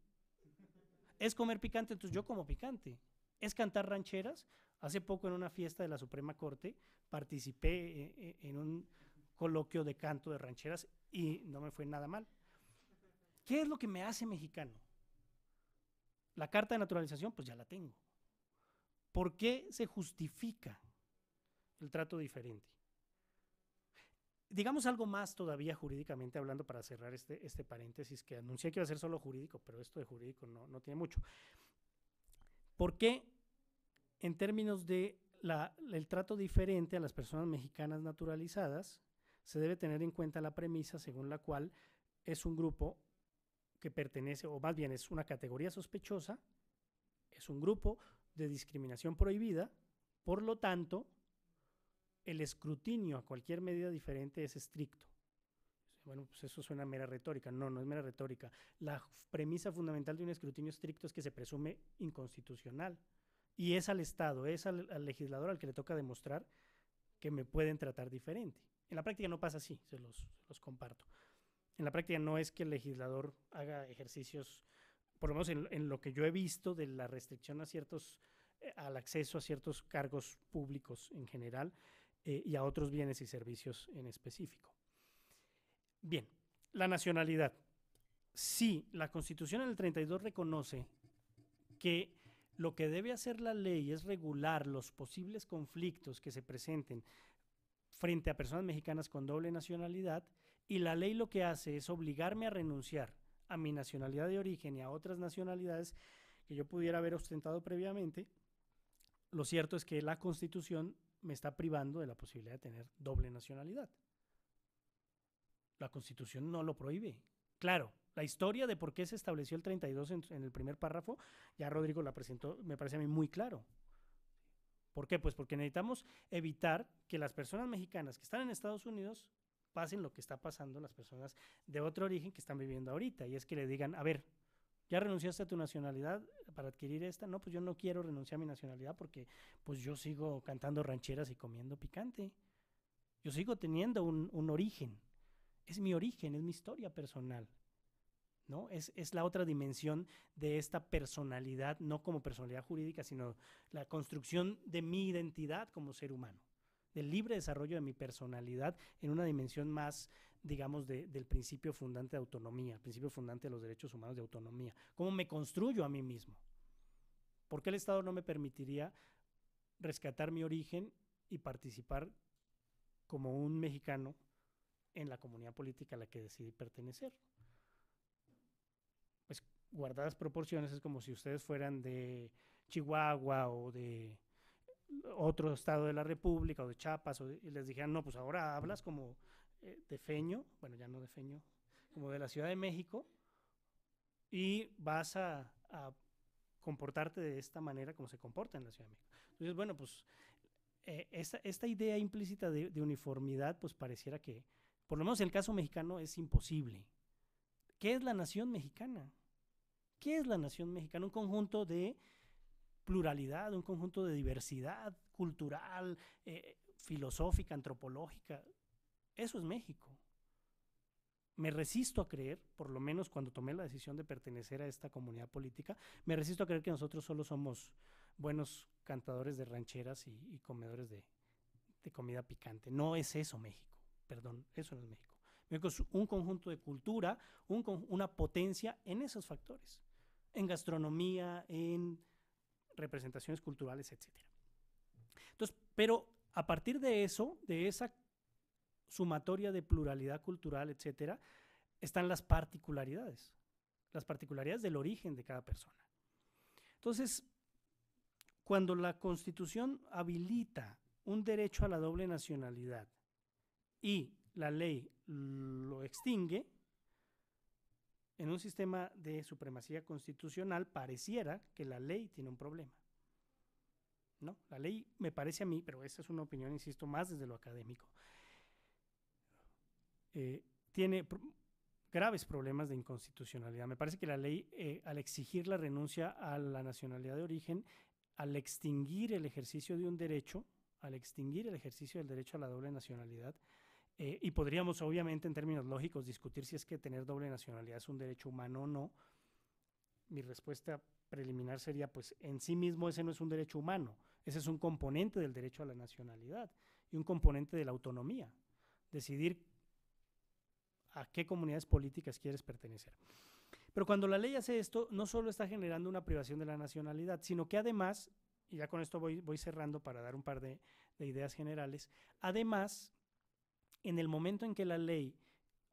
Es comer picante, entonces yo como picante. Es cantar rancheras. Hace poco en una fiesta de la Suprema Corte participé eh, eh, en un coloquio de canto de rancheras y no me fue nada mal. ¿Qué es lo que me hace mexicano? La carta de naturalización, pues ya la tengo. ¿Por qué se justifica el trato diferente? digamos algo más todavía jurídicamente hablando para cerrar este, este paréntesis que anuncié que iba a ser solo jurídico, pero esto de jurídico no, tiene mucho. porque en términos de el trato diferente a las personas mexicanas naturalizadas se debe tener en cuenta la premisa según la cual es un grupo que pertenece, o más bien es una categoría sospechosa, es un grupo de discriminación prohibida, por lo tanto, el escrutinio a cualquier medida diferente es estricto. Bueno, pues eso suena mera retórica. No, no es mera retórica. La premisa fundamental de un escrutinio estricto es que se presume inconstitucional. Y es al Estado, es al, legislador al que le toca demostrar que me pueden tratar diferente. En la práctica no pasa así, se los, comparto. En la práctica no es que el legislador haga ejercicios, por lo menos en, lo que yo he visto de la restricción a ciertos eh, al acceso a ciertos cargos públicos en general, eh, y a otros bienes y servicios en específico. Bien, la nacionalidad. Sí, la Constitución en el 32 reconoce que lo que debe hacer la ley es regular los posibles conflictos que se presenten frente a personas mexicanas con doble nacionalidad y la ley lo que hace es obligarme a renunciar a mi nacionalidad de origen y a otras nacionalidades que yo pudiera haber ostentado previamente. Lo cierto es que la Constitución me está privando de la posibilidad de tener doble nacionalidad. La Constitución no lo prohíbe. Claro, la historia de por qué se estableció el 32 en, el primer párrafo, ya Rodrigo la presentó, me parece a mí muy claro. ¿Por qué? Pues porque necesitamos evitar que las personas mexicanas que están en Estados Unidos pasen lo que está pasando las personas de otro origen que están viviendo ahorita, y es que le digan, a ver, ¿Ya renunciaste a tu nacionalidad para adquirir esta? No, pues yo no quiero renunciar a mi nacionalidad porque pues yo sigo cantando rancheras y comiendo picante. Yo sigo teniendo un, origen. Es mi origen, es mi historia personal. ¿no? Es, es, la otra dimensión de esta personalidad, no como personalidad jurídica, sino la construcción de mi identidad como ser humano, del libre desarrollo de mi personalidad en una dimensión más digamos, del principio fundante de autonomía, el principio fundante de los derechos humanos de autonomía. ¿Cómo me construyo a mí mismo? ¿Por qué el Estado no me permitiría rescatar mi origen y participar como un mexicano en la comunidad política a la que decidí pertenecer? Pues guardadas proporciones es como si ustedes fueran de Chihuahua o de otro estado de la República o de Chiapas y les dijeran, no, pues ahora hablas como eh, de Feño, bueno, ya no de Feño, como de la Ciudad de México, y vas a, comportarte de esta manera como se comporta en la Ciudad de México. Entonces, bueno, pues eh, esta, idea implícita de, uniformidad, pues pareciera que, por lo menos en el caso mexicano, es imposible. ¿Qué es la nación mexicana? ¿Qué es la nación mexicana? Un conjunto de pluralidad, un conjunto de diversidad cultural, eh, filosófica, antropológica. Eso es México. Me resisto a creer, por lo menos cuando tomé la decisión de pertenecer a esta comunidad política, me resisto a creer que nosotros solo somos buenos cantadores de rancheras y, comedores de, comida picante. No es eso México. Perdón, eso no es México. México es un conjunto de cultura, una potencia en esos factores, en gastronomía, en representaciones culturales, etc. Entonces, pero a partir de eso, de esa sumatoria de pluralidad cultural, etcétera, están las particularidades, las particularidades del origen de cada persona. Entonces, cuando la Constitución habilita un derecho a la doble nacionalidad y la ley lo extingue, en un sistema de supremacía constitucional pareciera que la ley tiene un problema. ¿No? La ley me parece a mí, pero esa es una opinión, insisto, más desde lo académico. Eh, tiene graves problemas de inconstitucionalidad. Me parece que la ley, eh, al exigir la renuncia a la nacionalidad de origen, al extinguir el ejercicio de un derecho, al extinguir el ejercicio del derecho a la doble nacionalidad, eh, y podríamos obviamente en términos lógicos discutir si es que tener doble nacionalidad es un derecho humano o no, mi respuesta preliminar sería, pues en sí mismo ese no es un derecho humano, ese es un componente del derecho a la nacionalidad y un componente de la autonomía. Decidir a qué comunidades políticas quieres pertenecer. Pero cuando la ley hace esto, no solo está generando una privación de la nacionalidad, sino que además, y ya con esto voy, cerrando para dar un par de, de ideas generales, además, en el momento en que la ley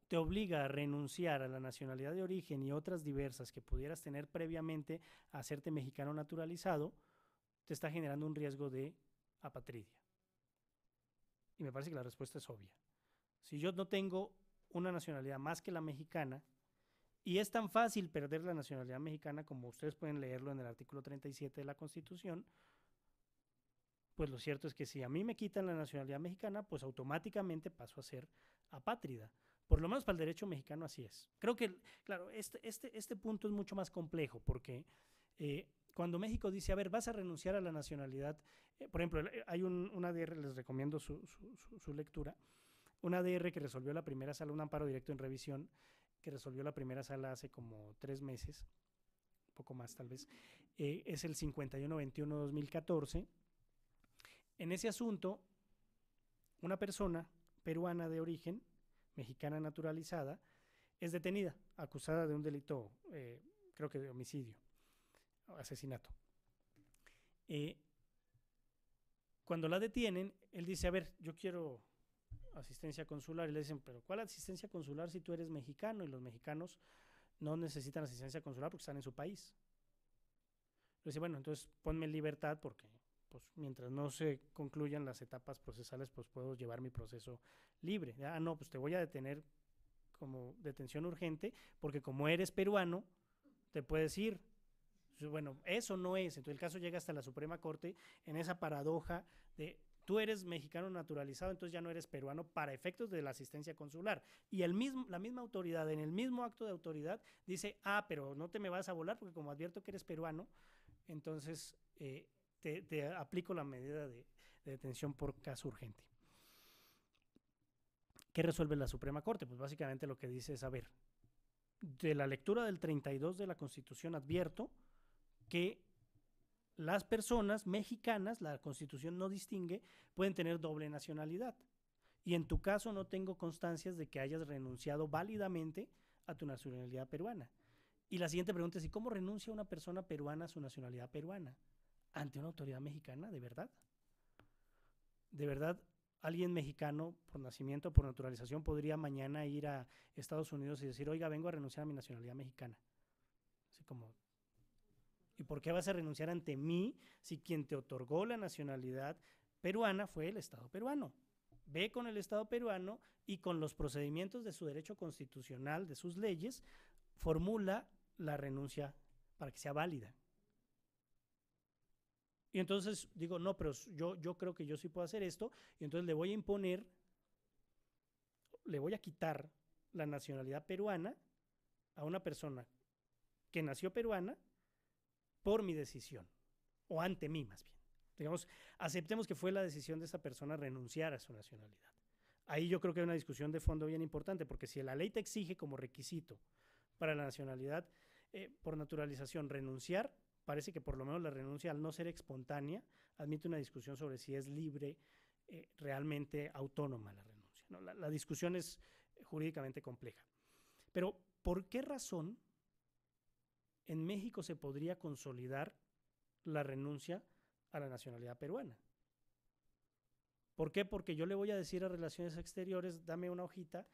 te obliga a renunciar a la nacionalidad de origen y otras diversas que pudieras tener previamente a hacerte mexicano naturalizado, te está generando un riesgo de apatridia. Y me parece que la respuesta es obvia. Si yo no tengo una nacionalidad más que la mexicana. Y es tan fácil perder la nacionalidad mexicana como ustedes pueden leerlo en el artículo 37 de la Constitución. Pues lo cierto es que si a mí me quitan la nacionalidad mexicana, pues automáticamente paso a ser apátrida. Por lo menos para el derecho mexicano así es. Creo que, claro, este, este, este punto es mucho más complejo porque eh, cuando México dice, a ver, vas a renunciar a la nacionalidad, eh, por ejemplo, hay un, una les recomiendo su, su lectura, una ADR que resolvió la primera sala, un amparo directo en revisión, que resolvió la primera sala hace como tres meses, un poco más tal vez, eh, es el 5121-2014. En ese asunto, una persona peruana de origen, mexicana naturalizada, es detenida, acusada de un delito, eh, creo que de homicidio, asesinato. Eh, cuando la detienen, él dice, a ver, yo quiero asistencia consular y le dicen, pero ¿cuál asistencia consular si tú eres mexicano y los mexicanos no necesitan asistencia consular porque están en su país? Le dice, bueno, entonces ponme en libertad porque pues mientras no se concluyan las etapas procesales, pues puedo llevar mi proceso libre. Ah, no, pues te voy a detener como detención urgente, porque como eres peruano, te puedes ir. Bueno, eso no es. Entonces el caso llega hasta la Suprema Corte en esa paradoja de tú eres mexicano naturalizado, entonces ya no eres peruano para efectos de la asistencia consular. Y el mismo, la misma autoridad, en el mismo acto de autoridad, dice, ah, pero no te me vas a volar porque como advierto que eres peruano, entonces eh, te, aplico la medida de, de detención por caso urgente. ¿Qué resuelve la Suprema Corte? Pues básicamente lo que dice es, a ver, de la lectura del 32 de la Constitución advierto que las personas mexicanas, la constitución no distingue, pueden tener doble nacionalidad. Y en tu caso no tengo constancias de que hayas renunciado válidamente a tu nacionalidad peruana. Y la siguiente pregunta es, ¿y cómo renuncia una persona peruana a su nacionalidad peruana? ¿Ante una autoridad mexicana, de verdad? ¿De verdad alguien mexicano por nacimiento, por naturalización, podría mañana ir a Estados Unidos y decir, oiga, vengo a renunciar a mi nacionalidad mexicana? Así como, ¿Y por qué vas a renunciar ante mí si quien te otorgó la nacionalidad peruana fue el Estado peruano? Ve con el Estado peruano y con los procedimientos de su derecho constitucional, de sus leyes, formula la renuncia para que sea válida. Y entonces digo, no, pero yo, yo creo que yo sí puedo hacer esto, y entonces le voy a imponer, le voy a quitar la nacionalidad peruana a una persona que nació peruana por mi decisión, o ante mí más bien. Digamos, aceptemos que fue la decisión de esa persona renunciar a su nacionalidad. Ahí yo creo que hay una discusión de fondo bien importante, porque si la ley te exige como requisito para la nacionalidad, eh, por naturalización, renunciar, parece que por lo menos la renuncia, al no ser espontánea, admite una discusión sobre si es libre, eh, realmente autónoma la renuncia. la discusión es eh, jurídicamente compleja. Pero, ¿por qué razón en México se podría consolidar la renuncia a la nacionalidad peruana. ¿Por qué? Porque yo le voy a decir a Relaciones Exteriores, dame una hojita,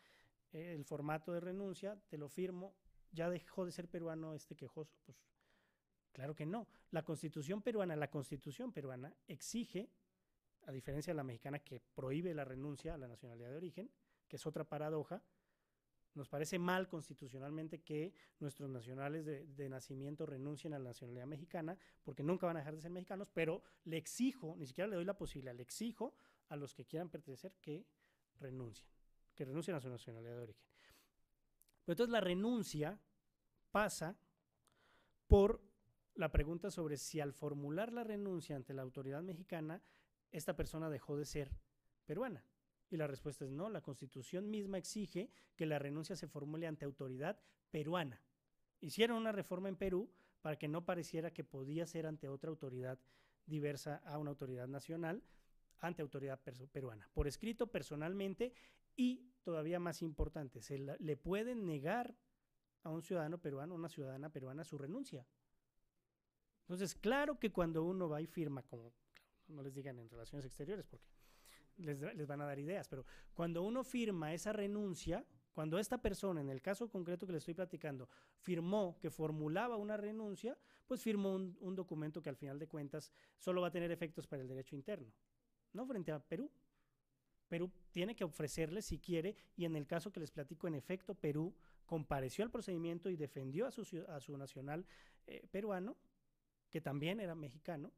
eh, el formato de renuncia, te lo firmo, ya dejó de ser peruano este quejoso. Pues claro que no. La constitución peruana, la constitución peruana exige, a diferencia de la mexicana que prohíbe la renuncia a la nacionalidad de origen, que es otra paradoja, nos parece mal constitucionalmente que nuestros nacionales de, nacimiento renuncien a la nacionalidad mexicana porque nunca van a dejar de ser mexicanos, pero le exijo, ni siquiera le doy la posibilidad, le exijo a los que quieran pertenecer que renuncien, que renuncien a su nacionalidad de origen. Pero entonces la renuncia pasa por la pregunta sobre si al formular la renuncia ante la autoridad mexicana, esta persona dejó de ser peruana. Y la respuesta es no, la Constitución misma exige que la renuncia se formule ante autoridad peruana. Hicieron una reforma en Perú para que no pareciera que podía ser ante otra autoridad diversa a una autoridad nacional, ante autoridad peruana, por escrito, personalmente y todavía más importante, se le pueden negar a un ciudadano peruano, una ciudadana peruana, su renuncia. Entonces, claro que cuando uno va y firma, como no les digan en relaciones exteriores, porque les, van a dar ideas, pero cuando uno firma esa renuncia, cuando esta persona, en el caso concreto que les estoy platicando, firmó que formulaba una renuncia, pues firmó un, documento que al final de cuentas solo va a tener efectos para el derecho interno, no frente a Perú. Perú tiene que ofrecerle si quiere y en el caso que les platico, en efecto, Perú compareció al procedimiento y defendió a su, a nacional eh, peruano, que también era mexicano,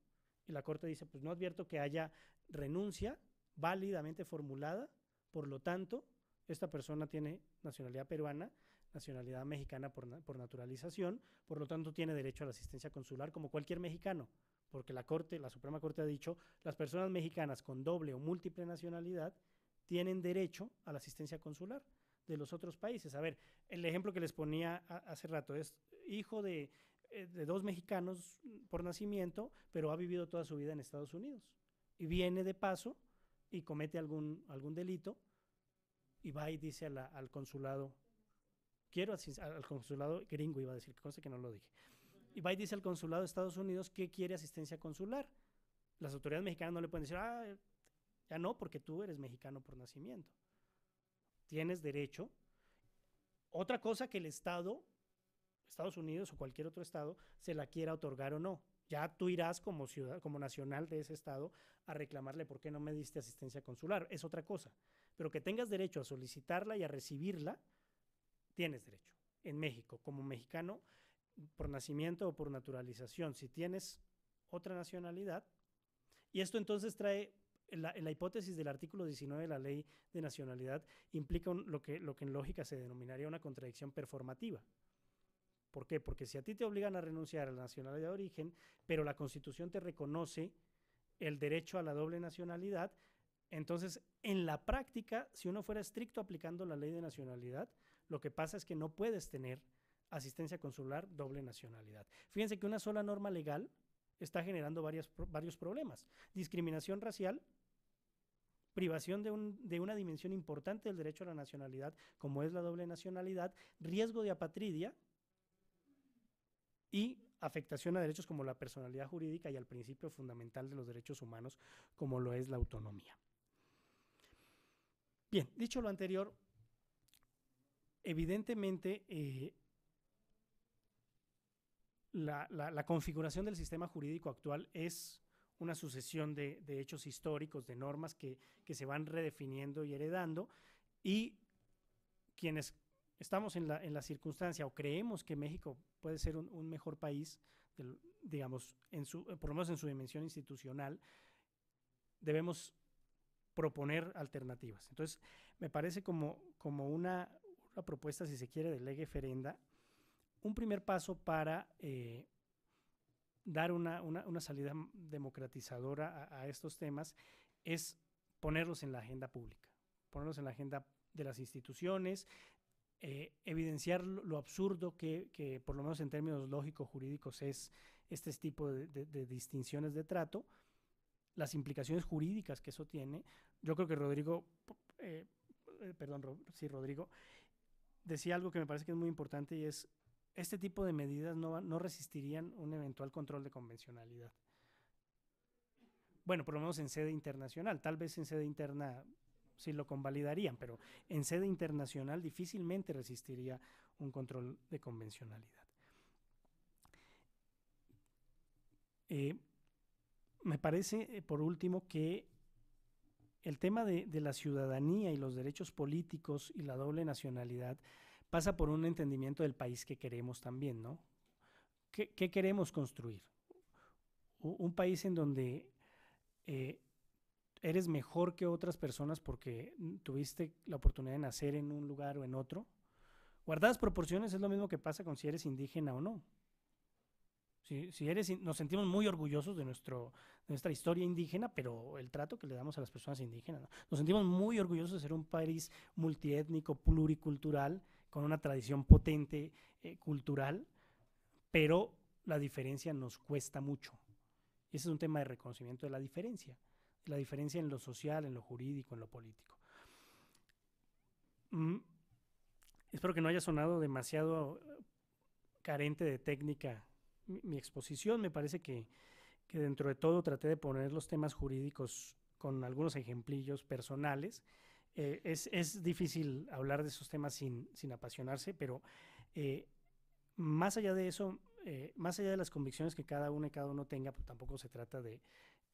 y la Corte dice, pues no advierto que haya renuncia, válidamente formulada, por lo tanto, esta persona tiene nacionalidad peruana, nacionalidad mexicana por, naturalización, por lo tanto tiene derecho a la asistencia consular como cualquier mexicano, porque la Corte, la Suprema Corte ha dicho, las personas mexicanas con doble o múltiple nacionalidad tienen derecho a la asistencia consular de los otros países. A ver, el ejemplo que les ponía hace rato es hijo de, eh, de dos mexicanos por nacimiento, pero ha vivido toda su vida en Estados Unidos y viene de paso y comete algún, algún delito y va y dice al consulado, quiero al consulado gringo, iba a decir, qué cosa que no lo dije, y va y dice al consulado de Estados Unidos que quiere asistencia consular. Las autoridades mexicanas no le pueden decir, ah, ya no, porque tú eres mexicano por nacimiento. Tienes derecho. Otra cosa que el Estado, Estados Unidos o cualquier otro Estado, se la quiera otorgar o no. Ya tú irás como ciudad, como nacional de ese estado a reclamarle por qué no me diste asistencia consular. Es otra cosa. Pero que tengas derecho a solicitarla y a recibirla, tienes derecho. En México, como mexicano, por nacimiento o por naturalización, si tienes otra nacionalidad, y esto entonces trae la, la, hipótesis del artículo 19 de la ley de nacionalidad implica que, lo que en lógica se denominaría una contradicción performativa. ¿Por qué? Porque si a ti te obligan a renunciar a la nacionalidad de origen, pero la Constitución te reconoce el derecho a la doble nacionalidad, entonces en la práctica, si uno fuera estricto aplicando la ley de nacionalidad, lo que pasa es que no puedes tener asistencia consular doble nacionalidad. Fíjense que una sola norma legal está generando varios problemas. Discriminación racial, privación de, una dimensión importante del derecho a la nacionalidad, como es la doble nacionalidad, riesgo de apatridia, y afectación a derechos como la personalidad jurídica y al principio fundamental de los derechos humanos como lo es la autonomía. Bien, dicho lo anterior, evidentemente eh, la, configuración del sistema jurídico actual es una sucesión de, hechos históricos, de normas que, que, se van redefiniendo y heredando, y quienes estamos en la, circunstancia o creemos que México puede ser un, mejor país, digamos, en su, eh, por lo menos en su dimensión institucional, debemos proponer alternativas. Entonces, me parece como, como una, propuesta, si se quiere, de ley ferenda, un primer paso para eh, dar una, salida democratizadora a, a estos temas es ponerlos en la agenda pública, ponerlos en la agenda de las instituciones, eh, evidenciar lo, absurdo que, por lo menos en términos lógicos jurídicos, es este tipo de, distinciones de trato, las implicaciones jurídicas que eso tiene. Yo creo que Rodrigo, eh, eh, perdón, sí, Rodrigo, decía algo que me parece que es muy importante y es, este tipo de medidas no, no resistirían un eventual control de convencionalidad. Bueno, por lo menos en sede internacional, tal vez en sede interna Sí lo convalidarían, pero en sede internacional difícilmente resistiría un control de convencionalidad. Eh, me parece, eh, por último, que el tema de, la ciudadanía y los derechos políticos y la doble nacionalidad pasa por un entendimiento del país que queremos también, ¿no? ¿Qué, queremos construir? Un país en donde eh, eres mejor que otras personas porque tuviste la oportunidad de nacer en un lugar o en otro. Guardadas proporciones es lo mismo que pasa con si eres indígena o no. Si, si eres, nos sentimos muy orgullosos de, nuestro, nuestra historia indígena, pero el trato que le damos a las personas indígenas. Nos sentimos muy orgullosos de ser un país multiétnico, pluricultural, con una tradición potente eh, cultural, pero la diferencia nos cuesta mucho. Ese es un tema de reconocimiento de la diferencia la diferencia en lo social, en lo jurídico, en lo político. Mm, espero que no haya sonado demasiado eh, carente de técnica mi, exposición. Me parece que, dentro de todo traté de poner los temas jurídicos con algunos ejemplillos personales. Eh, es, difícil hablar de esos temas sin, apasionarse, pero eh, más allá de eso, más allá de las convicciones que cada uno y cada uno tenga, pues tampoco se trata de,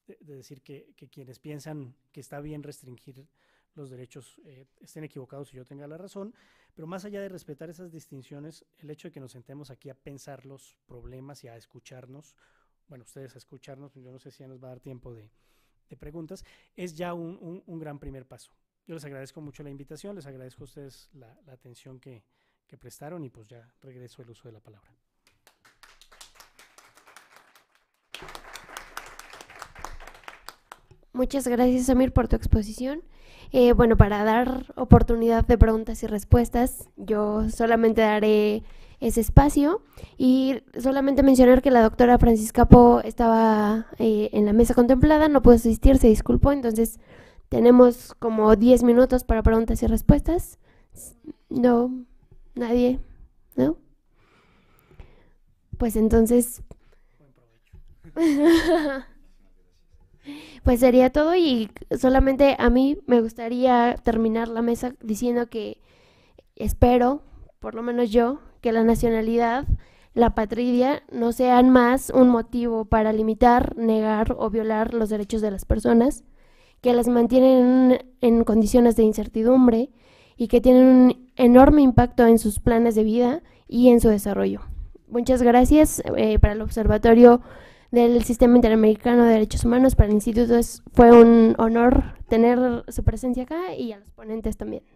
de, decir que, quienes piensan que está bien restringir los derechos eh, estén equivocados y yo tenga la razón, pero más allá de respetar esas distinciones, el hecho de que nos sentemos aquí a pensar los problemas y a escucharnos, bueno, ustedes a escucharnos, yo no sé si ya nos va a dar tiempo de, preguntas, es ya un, gran primer paso. Yo les agradezco mucho la invitación, les agradezco a ustedes la, atención que, que prestaron y pues ya regreso el uso de la palabra. Muchas gracias, Samir, por tu exposición. Eh, bueno, para dar oportunidad de preguntas y respuestas, yo solamente daré ese espacio y solamente mencionar que la doctora Francisca Po estaba eh, en la mesa contemplada, no pudo asistir, se disculpó, entonces tenemos como 10 minutos para preguntas y respuestas. No, nadie, ¿no? Pues entonces... Pues sería todo y solamente a mí me gustaría terminar la mesa diciendo que espero, por lo menos yo, que la nacionalidad, la patria, no sean más un motivo para limitar, negar o violar los derechos de las personas, que las mantienen en condiciones de incertidumbre y que tienen un enorme impacto en sus planes de vida y en su desarrollo. Muchas gracias eh, para el Observatorio del Sistema Interamericano de Derechos Humanos para el Instituto. fue un honor tener su presencia acá y a los ponentes también.